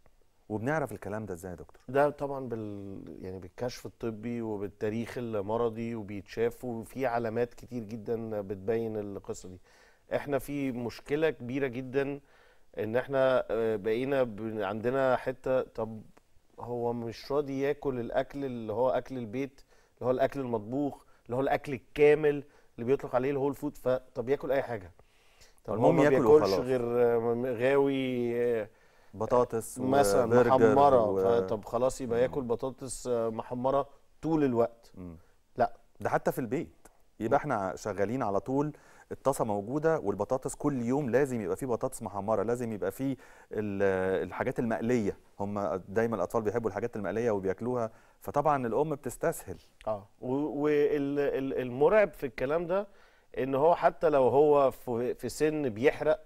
وبنعرف الكلام ده ازاي يا دكتور ده طبعا بال يعني بالكشف الطبي وبالتاريخ المرضي وبيتشاف وفي علامات كتير جدا بتبين القصه دي احنا في مشكله كبيره جدا ان احنا آه، بقينا عندنا حته طب هو مش راضي ياكل الاكل اللي هو اكل البيت اللي هو الاكل المطبوخ اللي هو الاكل الكامل اللي بيطلق عليه الهول فود فطب ياكل اي حاجه طب المهم ياكل بياكلش غير آه، غاوي آه، بطاطس مثلا محمره و... طب خلاص يبقى ياكل بطاطس محمره طول الوقت م. لا ده حتى في البيت يبقى احنا شغالين على طول الطاسه موجوده والبطاطس كل يوم لازم يبقى فيه بطاطس محمره لازم يبقى فيه الحاجات المقليه هم دايما الاطفال بيحبوا الحاجات المقليه وبياكلوها فطبعا الام بتستسهل اه والمرعب في الكلام ده ان هو حتى لو هو في سن بيحرق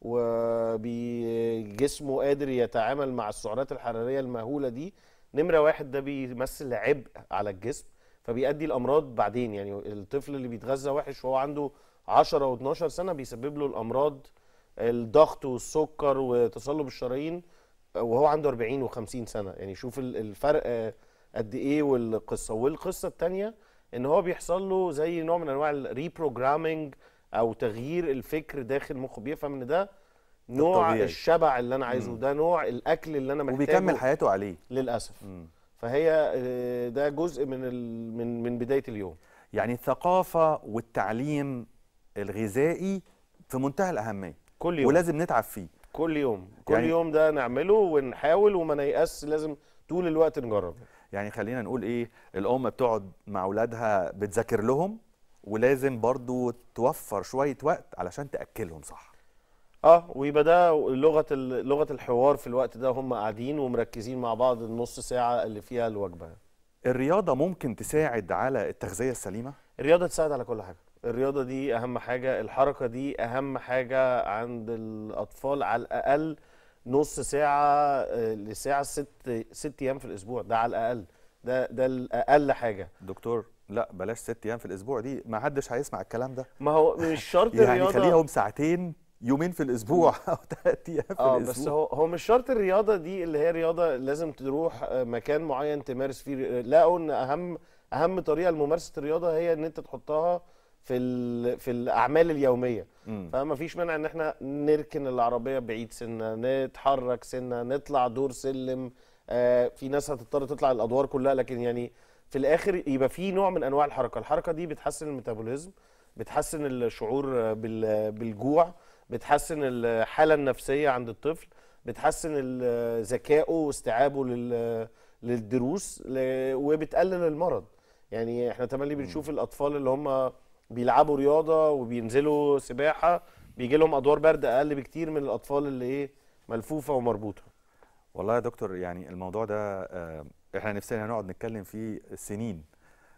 وجسمه قادر يتعامل مع السعرات الحراريه المهوله دي نمره واحد ده بيمثل عبء على الجسم فبيؤدي الامراض بعدين يعني الطفل اللي بيتغذى وحش وهو عنده 10 و12 سنه بيسبب له الامراض الضغط والسكر وتصلب الشرايين وهو عنده 40 و50 سنه يعني شوف الفرق آه، قد ايه والقصه والقصه الثانيه ان هو بيحصل له زي نوع من انواع الريبروجرامينج او تغيير الفكر داخل مخه بيفهم ان ده نوع الطبيعي. الشبع اللي انا عايزه ده نوع الاكل اللي انا محتاجه وبيكمل حياته عليه للاسف مم. فهي آه، ده جزء من من من بدايه اليوم يعني الثقافه والتعليم الغذائي في منتهى الاهميه كل يوم ولازم نتعب فيه كل يوم كل يعني يوم ده نعمله ونحاول وما نيأس لازم طول الوقت نجرب يعني خلينا نقول ايه الام بتقعد مع اولادها بتذاكر لهم ولازم برضو توفر شويه وقت علشان تاكلهم صح اه ويبقى ده لغه لغه الحوار في الوقت ده هم قاعدين ومركزين مع بعض النص ساعه اللي فيها الوجبه الرياضه ممكن تساعد على التغذيه السليمه الرياضه تساعد على كل حاجه الرياضه دي اهم حاجه الحركه دي اهم حاجه عند الاطفال على الاقل نص ساعه آه، لساعه ست ست ايام في الاسبوع ده على الاقل ده ده الاقل حاجه دكتور لا بلاش ست ايام في الاسبوع دي ما حدش هيسمع الكلام ده ما هو مش شرط يعني الرياضه يعني خليهم ساعتين يومين في الاسبوع او ثلاث ايام في الاسبوع اه بس هو هو مش شرط الرياضه دي اللي هي رياضه لازم تروح آه، مكان معين تمارس فيه لقوا ان اهم اهم طريقه لممارسه الرياضه هي ان انت تحطها في في الاعمال اليوميه فما فيش مانع ان احنا نركن العربيه بعيد سنه نتحرك سنه نطلع دور سلم آه في ناس هتضطر تطلع الادوار كلها لكن يعني في الاخر يبقى في نوع من انواع الحركه الحركه دي بتحسن الميتابوليزم بتحسن الشعور بالجوع بتحسن الحاله النفسيه عند الطفل بتحسن ذكائه واستيعابه للدروس وبتقلل المرض يعني احنا تملي بنشوف الاطفال اللي هم بيلعبوا رياضه وبينزلوا سباحه بيجي لهم ادوار برد اقل بكتير من الاطفال اللي ايه ملفوفه ومربوطه والله يا دكتور يعني الموضوع ده آه، احنا نفسنا نقعد نتكلم فيه سنين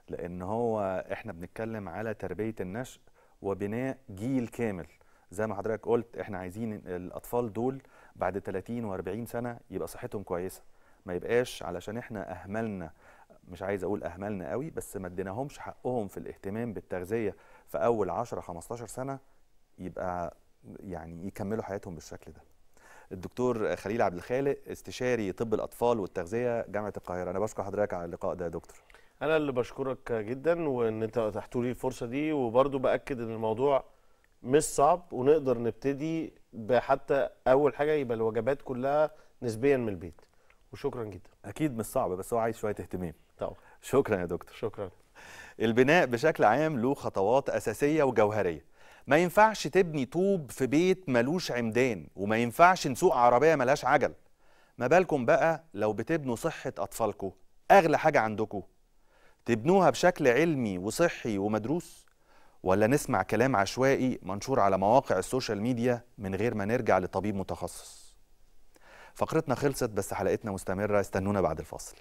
لان هو احنا بنتكلم على تربيه النشء وبناء جيل كامل زي ما حضرتك قلت احنا عايزين الاطفال دول بعد 30 و40 سنه يبقى صحتهم كويسه ما يبقاش علشان احنا اهملنا مش عايز اقول اهملنا قوي بس ما اديناهمش حقهم في الاهتمام بالتغذيه في اول 10 15 سنه يبقى يعني يكملوا حياتهم بالشكل ده الدكتور خليل عبد الخالق استشاري طب الاطفال والتغذيه جامعه القاهره انا بشكر حضرتك على اللقاء ده يا دكتور انا اللي بشكرك جدا وان انت اتحت لي الفرصه دي وبرضه باكد ان الموضوع مش صعب ونقدر نبتدي بحتى اول حاجه يبقى الوجبات كلها نسبيا من البيت وشكرا جدا اكيد مش صعب بس هو عايز شويه اهتمام طبعا شكرا يا دكتور شكرا البناء بشكل عام له خطوات أساسية وجوهرية ما ينفعش تبني طوب في بيت ملوش عمدان وما ينفعش نسوق عربية ملهاش عجل ما بالكم بقى لو بتبنوا صحة أطفالكم أغلى حاجة عندكم تبنوها بشكل علمي وصحي ومدروس ولا نسمع كلام عشوائي منشور على مواقع السوشيال ميديا من غير ما نرجع لطبيب متخصص فقرتنا خلصت بس حلقتنا مستمرة استنونا بعد الفاصل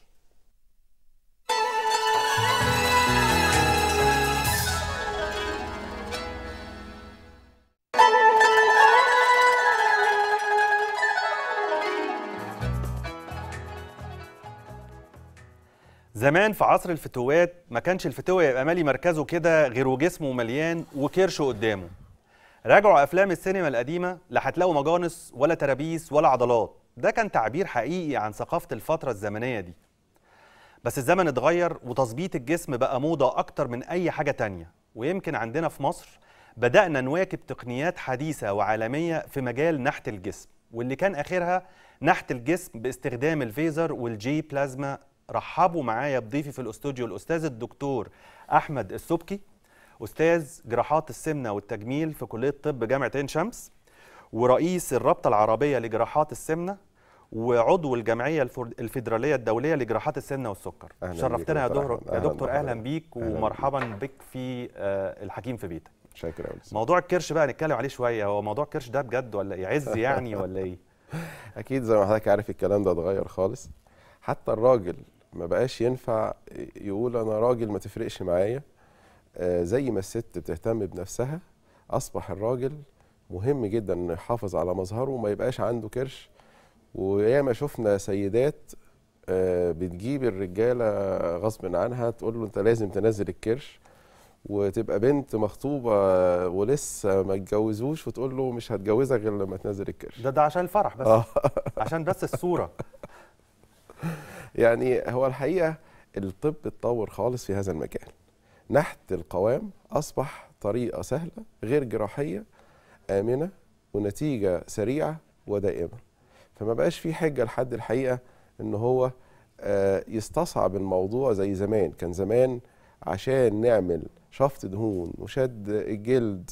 زمان في عصر الفتوات ما كانش الفتوة يبقى مالي مركزه كده غير وجسمه مليان وكرشه قدامه راجعوا افلام السينما القديمه لا هتلاقوا مجانس ولا ترابيس ولا عضلات ده كان تعبير حقيقي عن ثقافه الفتره الزمنيه دي بس الزمن اتغير وتظبيط الجسم بقى موضة أكتر من أي حاجة تانية ويمكن عندنا في مصر بدأنا نواكب تقنيات حديثة وعالمية في مجال نحت الجسم واللي كان آخرها نحت الجسم باستخدام الفيزر والجي بلازما رحبوا معايا بضيفي في الاستوديو الأستاذ الدكتور أحمد السبكي أستاذ جراحات السمنة والتجميل في كلية طب جامعة عين شمس ورئيس الرابطة العربية لجراحات السمنة وعضو الجمعيه الفيدراليه الدوليه لجراحات السمنه والسكر شرفتنا يا دكتور يا دكتور اهلا, أهلا بيك أهلا ومرحبا بك في آه، الحكيم في بيتك شكرا موضوع الكرش بقى نتكلم عليه شويه هو موضوع الكرش ده بجد ولا يعز إيه؟ يعني ولا ايه اكيد زي ما حضرتك عارف الكلام ده اتغير خالص حتى الراجل ما بقاش ينفع يقول انا راجل ما تفرقش معايا آه، زي ما الست بتهتم بنفسها اصبح الراجل مهم جدا انه يحافظ على مظهره وما يبقاش عنده كرش وياما شفنا سيدات آه، بتجيب الرجاله غصب عنها تقول له انت لازم تنزل الكرش وتبقى بنت مخطوبه ولسه ما اتجوزوش وتقول له مش هتجوزك غير لما تنزل الكرش ده ده عشان الفرح بس آه. عشان بس الصوره يعني هو الحقيقه الطب اتطور خالص في هذا المجال نحت القوام اصبح طريقه سهله غير جراحيه امنه ونتيجه سريعه ودائمه فما بقاش في حجه لحد الحقيقه ان هو آه، يستصعب الموضوع زي زمان كان زمان عشان نعمل شفط دهون وشد الجلد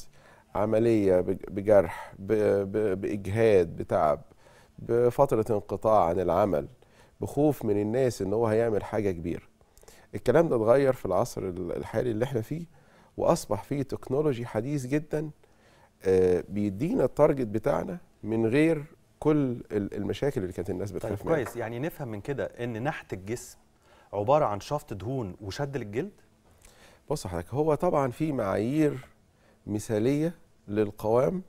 عمليه بجرح باجهاد بتعب بفتره انقطاع عن العمل بخوف من الناس ان هو هيعمل حاجه كبيره الكلام ده اتغير في العصر الحالي اللي احنا فيه واصبح فيه تكنولوجي حديث جدا آه، بيدينا التارجت بتاعنا من غير كل المشاكل اللي كانت الناس بتخاف طيب كويس يعني نفهم من كده ان نحت الجسم عباره عن شفط دهون وشد للجلد بص حضرتك هو طبعا في معايير مثاليه للقوام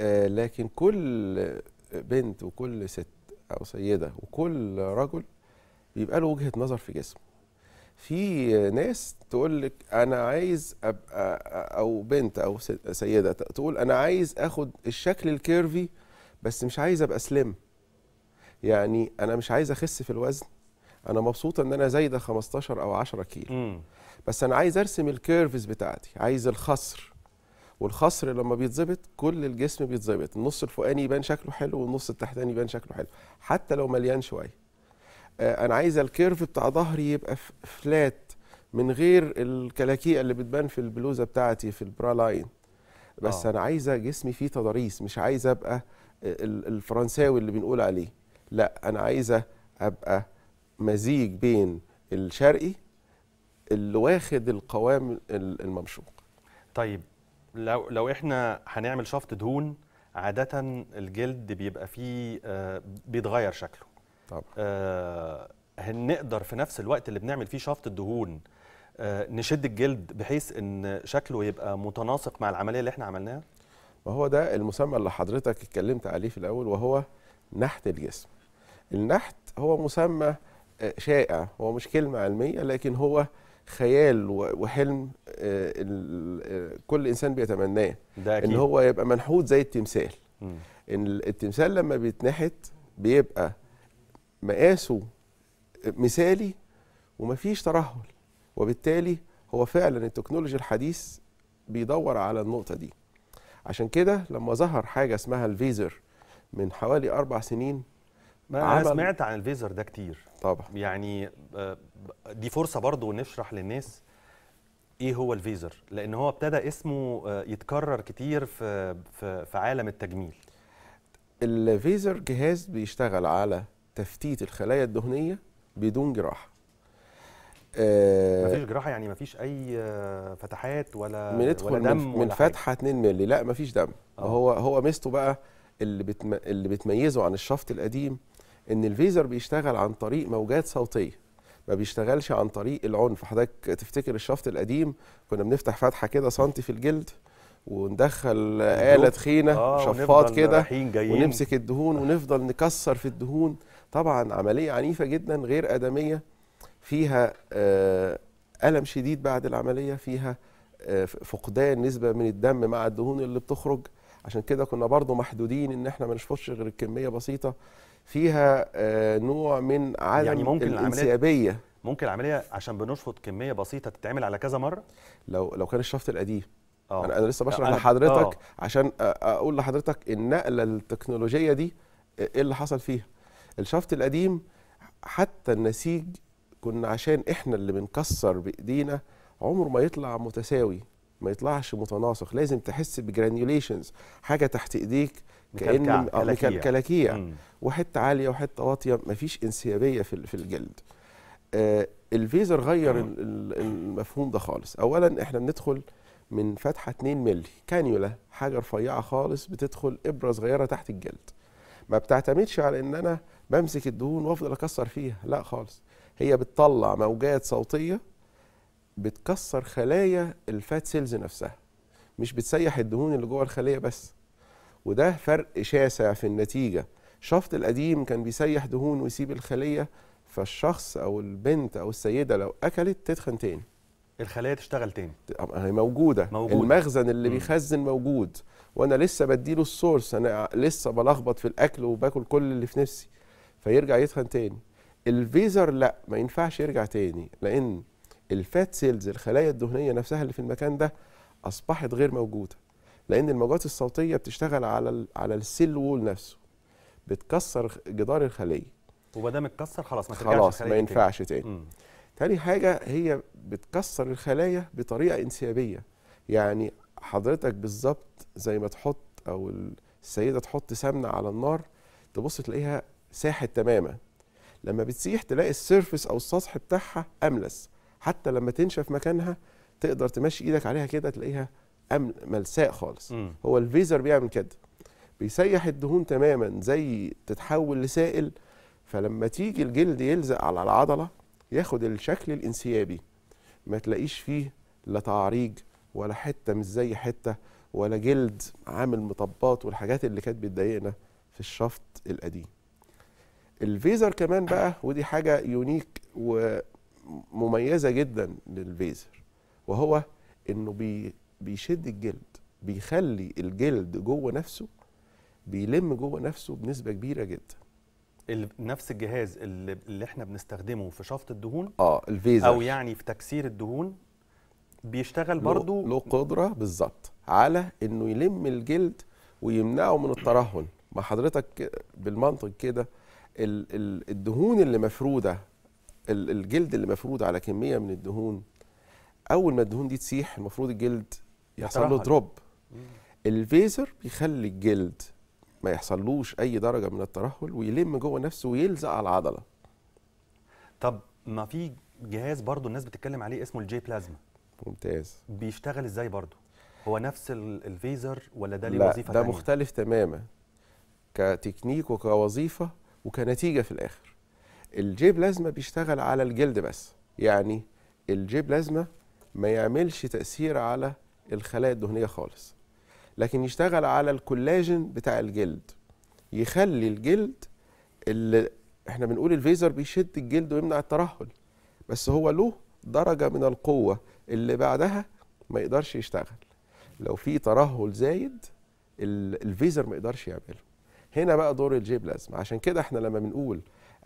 آه لكن كل بنت وكل ست او سيده وكل رجل بيبقى له وجهه نظر في جسمه في ناس تقول لك انا عايز ابقى او بنت او سيده تقول انا عايز اخد الشكل الكيرفي بس مش عايز ابقى سليم يعني انا مش عايز اخس في الوزن انا مبسوط ان انا زايده 15 او 10 كيلو بس انا عايز ارسم الكيرفز بتاعتي عايز الخصر والخصر لما بيتظبط كل الجسم بيتظبط النص الفوقاني يبان شكله حلو والنص التحتاني يبان شكله حلو حتى لو مليان شويه آه، انا عايز الكيرف بتاع ظهري يبقى فلات من غير الكلاكيه اللي بتبان في البلوزه بتاعتي في البرا لاين بس أوه. انا عايزه جسمي فيه تضاريس مش عايزه ابقى الفرنساوي اللي بنقول عليه لا انا عايزه ابقى مزيج بين الشرقي اللي واخد القوام الممشوق طيب لو لو احنا هنعمل شفط دهون عاده الجلد بيبقى فيه آه، بيتغير شكله طبعا آه هنقدر في نفس الوقت اللي بنعمل فيه شفط الدهون آه، نشد الجلد بحيث ان شكله يبقى متناسق مع العمليه اللي احنا عملناها وهو ده المسمى اللي حضرتك اتكلمت عليه في الاول وهو نحت الجسم النحت هو مسمى آه، شائع هو مش كلمه علميه لكن هو خيال وحلم آه، آه، كل انسان بيتمناه ان هو يبقى منحوت زي التمثال ان التمثال لما بيتنحت بيبقى مقاسه مثالي ومفيش ترهل وبالتالي هو فعلا التكنولوجيا الحديث بيدور على النقطه دي عشان كده لما ظهر حاجه اسمها الفيزر من حوالي اربع سنين ما انا سمعت عن الفيزر ده كتير طبعا يعني آه، دي فرصه برضو نشرح للناس ايه هو الفيزر لان هو ابتدى اسمه آه، يتكرر كتير في في عالم التجميل الفيزر جهاز بيشتغل على تفتيت الخلايا الدهنيه بدون جراحه آه مفيش جراحه يعني مفيش اي آه، فتحات ولا من ولا دم من, ولا من فتحه 2 مللي لا مفيش دم أوه. هو هو ميزته بقى اللي بتم اللي بتميزه عن الشفط القديم ان الفيزر بيشتغل عن طريق موجات صوتيه ما بيشتغلش عن طريق العنف حضرتك تفتكر الشفط القديم كنا بنفتح فتحه كده سنتي في الجلد وندخل آلة تخينة آه شفاط كده ونمسك الدهون ونفضل نكسر في الدهون طبعا عملية عنيفة جدا غير آدمية فيها آه، ألم شديد بعد العملية فيها آه، فقدان نسبة من الدم مع الدهون اللي بتخرج عشان كده كنا برضو محدودين ان احنا ما نشفطش غير كميه بسيطه فيها آه، نوع من عدم يعني ممكن الانسيابيه ممكن العمليه عشان بنشفط كميه بسيطه تتعمل على كذا مره لو لو كان الشفط القديم انا انا لسه بشرح أنا لحضرتك أوه. عشان اقول لحضرتك النقله التكنولوجيه دي ايه اللي حصل فيها الشفط القديم حتى النسيج كنا عشان احنا اللي بنكسر بايدينا عمره ما يطلع متساوي ما يطلعش متناسق لازم تحس بجرانيوليشنز حاجه تحت ايديك كان آه، كلاكيع وحته عاليه وحته واطيه ما فيش انسيابيه في في الجلد آه الفيزر غير المفهوم ده خالص اولا احنا بندخل من فتحه 2 مللي كانيولا حاجه رفيعه خالص بتدخل ابره صغيره تحت الجلد ما بتعتمدش على ان انا بمسك الدهون وافضل اكسر فيها لا خالص هي بتطلع موجات صوتيه بتكسر خلايا الفات سيلز نفسها مش بتسيح الدهون اللي جوه الخليه بس وده فرق شاسع في النتيجه الشفط القديم كان بيسيح دهون ويسيب الخليه فالشخص او البنت او السيده لو اكلت تتخن تاني الخلايا تشتغل تاني هي موجودة. موجودة المخزن اللي م. بيخزن موجود وانا لسه بديله السورس انا لسه بلخبط في الاكل وباكل كل اللي في نفسي فيرجع يتخن تاني الفيزر لا ما ينفعش يرجع تاني لان الفات سيلز الخلايا الدهنيه نفسها اللي في المكان ده اصبحت غير موجوده لان الموجات الصوتيه بتشتغل على على السيل وول نفسه بتكسر جدار الخليه وما دام اتكسر خلاص ما ترجعش خلاص ما ينفعش تاني تاني حاجه هي بتكسر الخلايا بطريقه انسيابيه يعني حضرتك بالظبط زي ما تحط او السيده تحط سمنه على النار تبص تلاقيها ساحت تماما لما بتسيح تلاقي السيرفس او السطح بتاعها املس حتى لما تنشف مكانها تقدر تمشي ايدك عليها كده تلاقيها ملساء خالص م. هو الفيزر بيعمل كده بيسيح الدهون تماما زي تتحول لسائل فلما تيجي الجلد يلزق على العضله ياخد الشكل الانسيابي ما تلاقيش فيه لا تعريج ولا حته مش زي حته ولا جلد عامل مطبات والحاجات اللي كانت بتضايقنا في الشفط القديم الفيزر كمان بقى ودي حاجه يونيك ومميزه جدا للفيزر وهو انه بي بيشد الجلد بيخلي الجلد جوه نفسه بيلم جوه نفسه بنسبه كبيره جدا نفس الجهاز اللي, اللي احنا بنستخدمه في شفط الدهون اه الفيزر او يعني في تكسير الدهون بيشتغل برضو له قدره بالظبط على انه يلم الجلد ويمنعه من الترهل ما حضرتك بالمنطق كده الدهون اللي مفروده الجلد اللي مفروض على كميه من الدهون اول ما الدهون دي تسيح المفروض الجلد يحصل له دروب الفيزر بيخلي الجلد ما يحصلوش اي درجه من الترهل ويلم جوه نفسه ويلزق على العضله طب ما في جهاز برضو الناس بتتكلم عليه اسمه الجي بلازما ممتاز بيشتغل ازاي برضو هو نفس الفيزر ولا ده ليه وظيفه لا ده تانية؟ مختلف تماما كتكنيك وكوظيفه وكنتيجه في الاخر الجي بلازما بيشتغل على الجلد بس يعني الجي بلازما ما يعملش تاثير على الخلايا الدهنيه خالص لكن يشتغل على الكولاجين بتاع الجلد يخلي الجلد اللي احنا بنقول الفيزر بيشد الجلد ويمنع الترهل بس هو له درجه من القوه اللي بعدها ما يقدرش يشتغل لو في ترهل زايد الفيزر ما يقدرش يعمله هنا بقى دور الجي بلازما عشان كده احنا لما بنقول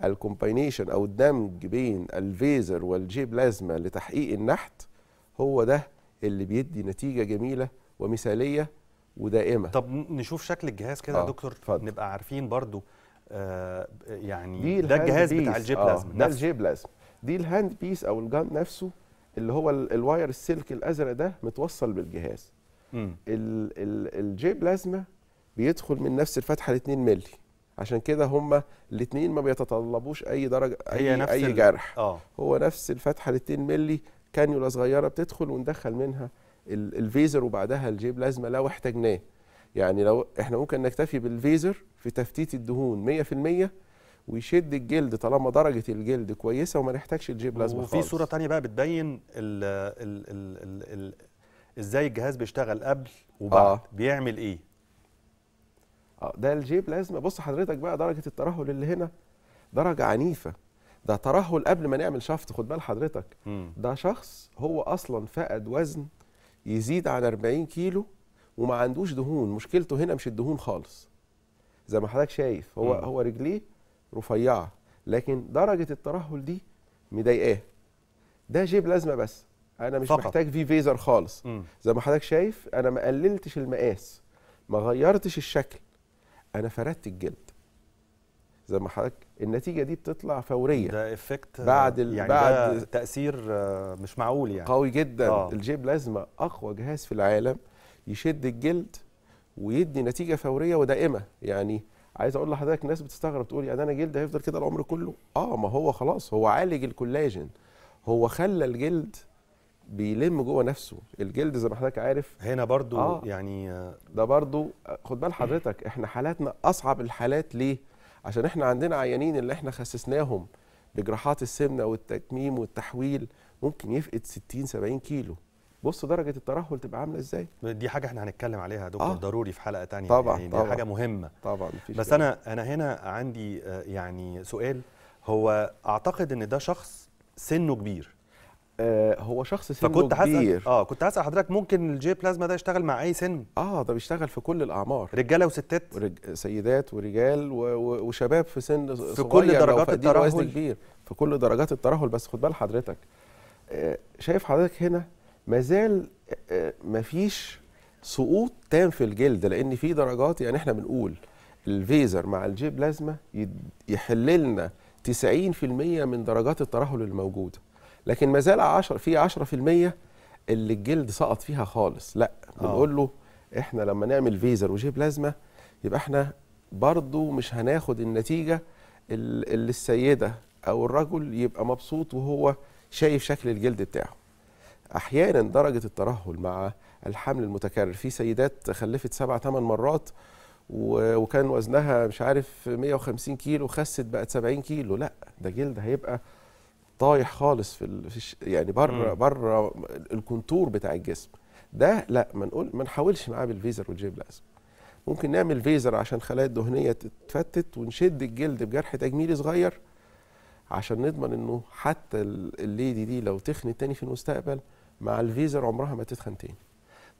الكومباينيشن او الدمج بين الفيزر والجي بلازما لتحقيق النحت هو ده اللي بيدي نتيجه جميله ومثاليه ودائمه طب نشوف شكل الجهاز كده آه يا دكتور فضل. نبقى عارفين برضو آه يعني ده الجهاز بيس. بتاع الجي بلازما آه ده الجي بلازما دي الهاند بيس او الجان نفسه اللي هو الواير السلك الازرق ده متوصل بالجهاز الجي بلازما بيدخل من نفس الفتحه ال 2 مللي عشان كده هما الاثنين ما بيتطلبوش اي درجه اي نفس اي جرح آه. هو نفس الفتحه ال 2 مللي كانيولا صغيره بتدخل وندخل منها الفيزر وبعدها الجي بلازما لو احتاجناه يعني لو احنا ممكن نكتفي بالفيزر في تفتيت الدهون 100% ويشد الجلد طالما درجه الجلد كويسه وما نحتاجش الجي بلازما وفي صوره ثانيه بقى بتبين الـ الـ الـ الـ الـ ازاي الجهاز بيشتغل قبل وبعد آه. بيعمل ايه اه ده الجيب لازم بص حضرتك بقى درجه الترهل اللي هنا درجه عنيفه ده ترهل قبل ما نعمل شفط خد بال حضرتك ده شخص هو اصلا فقد وزن يزيد عن 40 كيلو وما عندوش دهون مشكلته هنا مش الدهون خالص زي ما حضرتك شايف هو مم. هو رجليه رفيعه لكن درجه الترهل دي مضايقاه ده جيب لازمه بس انا مش فقط. محتاج في فيزر خالص مم. زي ما حضرتك شايف انا ما قللتش المقاس ما غيرتش الشكل انا فردت الجلد زي ما حضرتك النتيجه دي بتطلع فوريه ده افكت بعد ال... يعني بعد ده تاثير آه، مش معقول يعني قوي جدا آه. الجيب بلازما اقوى جهاز في العالم يشد الجلد ويدي نتيجه فوريه ودائمه يعني عايز اقول لحضرتك ناس بتستغرب تقول يعني انا جلدي هيفضل كده العمر كله اه ما هو خلاص هو عالج الكولاجين هو خلى الجلد بيلم جوه نفسه الجلد زي ما حضرتك عارف هنا برضو آه يعني ده برضو خد بال حضرتك احنا حالاتنا اصعب الحالات ليه عشان احنا عندنا عيانين اللي احنا خسسناهم بجراحات السمنه والتكميم والتحويل ممكن يفقد 60 70 كيلو بص درجه الترهل تبقى عامله ازاي دي حاجه احنا هنتكلم عليها دكتور آه. ضروري في حلقه تانية طبعا يعني طبعا دي حاجه مهمه طبعا بس انا انا هنا عندي آه، يعني سؤال هو اعتقد ان ده شخص سنه كبير آه، هو شخص سنه فكنت كبير اه كنت هسال حضرتك ممكن الجي بلازما ده يشتغل مع اي سن؟ اه ده بيشتغل في كل الاعمار رجاله وستات؟ رج... سيدات ورجال و... و... وشباب في سن في كل درجات الترهل كبير في كل درجات الترهل بس خد بال حضرتك آه شايف حضرتك هنا ما زال آه مفيش سقوط تام في الجلد لان في درجات يعني احنا بنقول الفيزر مع الجي بلازما يحل لنا 90% من درجات الترهل الموجوده لكن ما زال عشر في 10% اللي الجلد سقط فيها خالص لا آه. بنقول له احنا لما نعمل فيزر وجي بلازما يبقى احنا برضو مش هناخد النتيجه اللي السيده او الرجل يبقى مبسوط وهو شايف شكل الجلد بتاعه احيانا درجه الترهل مع الحمل المتكرر في سيدات خلفت سبع ثمان مرات وكان وزنها مش عارف 150 كيلو خست بقت 70 كيلو لا ده جلد هيبقى طايح خالص في يعني بره بره الكونتور بتاع الجسم ده لا ما نقول ما نحاولش معاه بالفيزر والجيب لازم ممكن نعمل فيزر عشان خلايا الدهنيه تتفتت ونشد الجلد بجرح تجميلي صغير عشان نضمن انه حتى الليدي دي لو تخنت تاني في المستقبل مع الفيزر عمرها ما تتخن تاني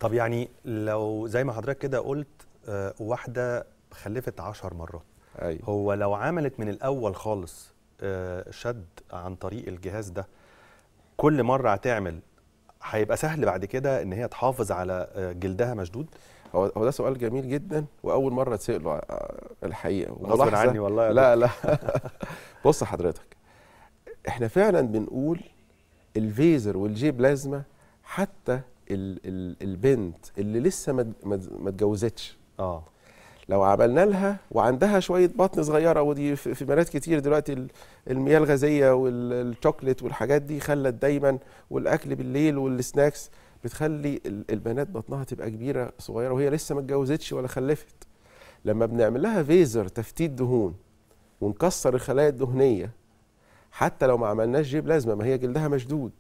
طب يعني لو زي ما حضرتك كده قلت آه، واحده خلفت 10 مرات أيوة. هو لو عملت من الاول خالص آه، شد عن طريق الجهاز ده كل مره هتعمل هيبقى سهل بعد كده ان هي تحافظ على آه، جلدها مشدود هو هو ده سؤال جميل جدا واول مره اتساله آه، الحقيقه غصب عني والله لا لا بص حضرتك احنا فعلا بنقول الفيزر والجي بلازما حتى البنت اللي لسه ما اتجوزتش اه لو عملنا لها وعندها شويه بطن صغيره ودي في بنات كتير دلوقتي المياه الغازيه والشوكليت والحاجات دي خلت دايما والاكل بالليل والسناكس بتخلي البنات بطنها تبقى كبيره صغيره وهي لسه ما اتجوزتش ولا خلفت لما بنعمل لها فيزر تفتيت دهون ونكسر الخلايا الدهنيه حتى لو ما عملناش جيب لازمه ما هي جلدها مشدود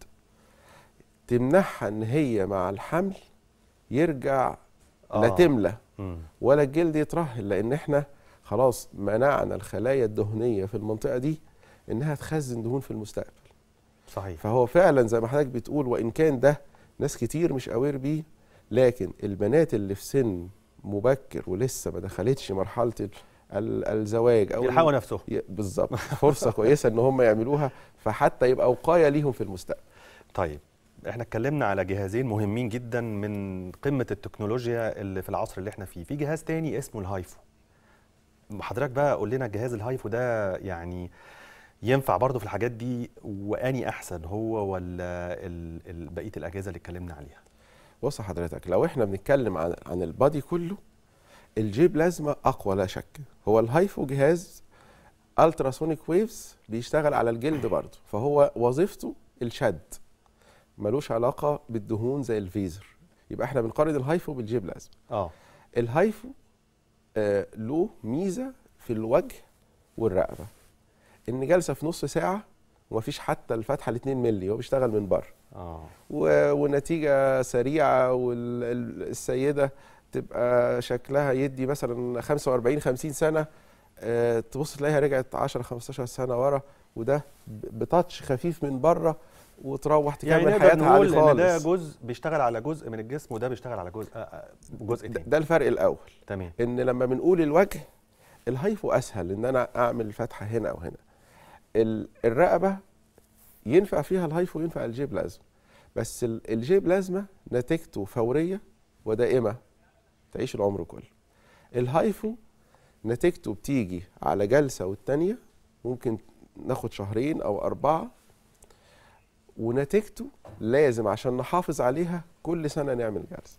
تمنحها ان هي مع الحمل يرجع آه. لا تملى ولا الجلد يترهل لان احنا خلاص منعنا الخلايا الدهنيه في المنطقه دي انها تخزن دهون في المستقبل صحيح فهو فعلا زي ما حضرتك بتقول وان كان ده ناس كتير مش اوير بيه لكن البنات اللي في سن مبكر ولسه ما دخلتش مرحله الزواج او يلحقوا نفسهم بالظبط فرصه كويسه ان هم يعملوها فحتى يبقى وقايه ليهم في المستقبل طيب احنا اتكلمنا على جهازين مهمين جدا من قمه التكنولوجيا اللي في العصر اللي احنا فيه في جهاز تاني اسمه الهايفو حضرتك بقى قول لنا جهاز الهايفو ده يعني ينفع برضه في الحاجات دي واني احسن هو ولا بقيه الاجهزه اللي اتكلمنا عليها بص حضرتك لو احنا بنتكلم عن عن البادي كله الجي بلازما اقوى لا شك هو الهايفو جهاز التراسونيك ويفز بيشتغل على الجلد برضه فهو وظيفته الشد ملوش علاقه بالدهون زي الفيزر يبقى احنا بنقارن الهايفو بالجي بلازم اه الهايفو آه له ميزه في الوجه والرقبه ان جلسه في نص ساعه ومفيش حتى الفتحه ال 2 مللي هو بيشتغل من بره اه و... ونتيجه سريعه والسيده وال... تبقى شكلها يدي مثلا 45 50 سنه آه، تبص تلاقيها رجعت 10 15 سنه ورا وده بتاتش خفيف من بره وتروح تكمل يعني حياتها عادي خالص إن ده جزء بيشتغل على جزء من الجسم وده بيشتغل على جزء آه، آه، جزء تاني ده الفرق الاول تمام ان لما بنقول الوجه الهايفو اسهل ان انا اعمل فتحه هنا او هنا الرقبه ينفع فيها الهايفو ينفع الجي بلازما بس الجي بلازما نتيجته فوريه ودائمه تعيش العمر كله الهايفو نتيجته بتيجي على جلسه والتانيه ممكن ناخد شهرين او اربعه ونتيجته لازم عشان نحافظ عليها كل سنه نعمل جلسه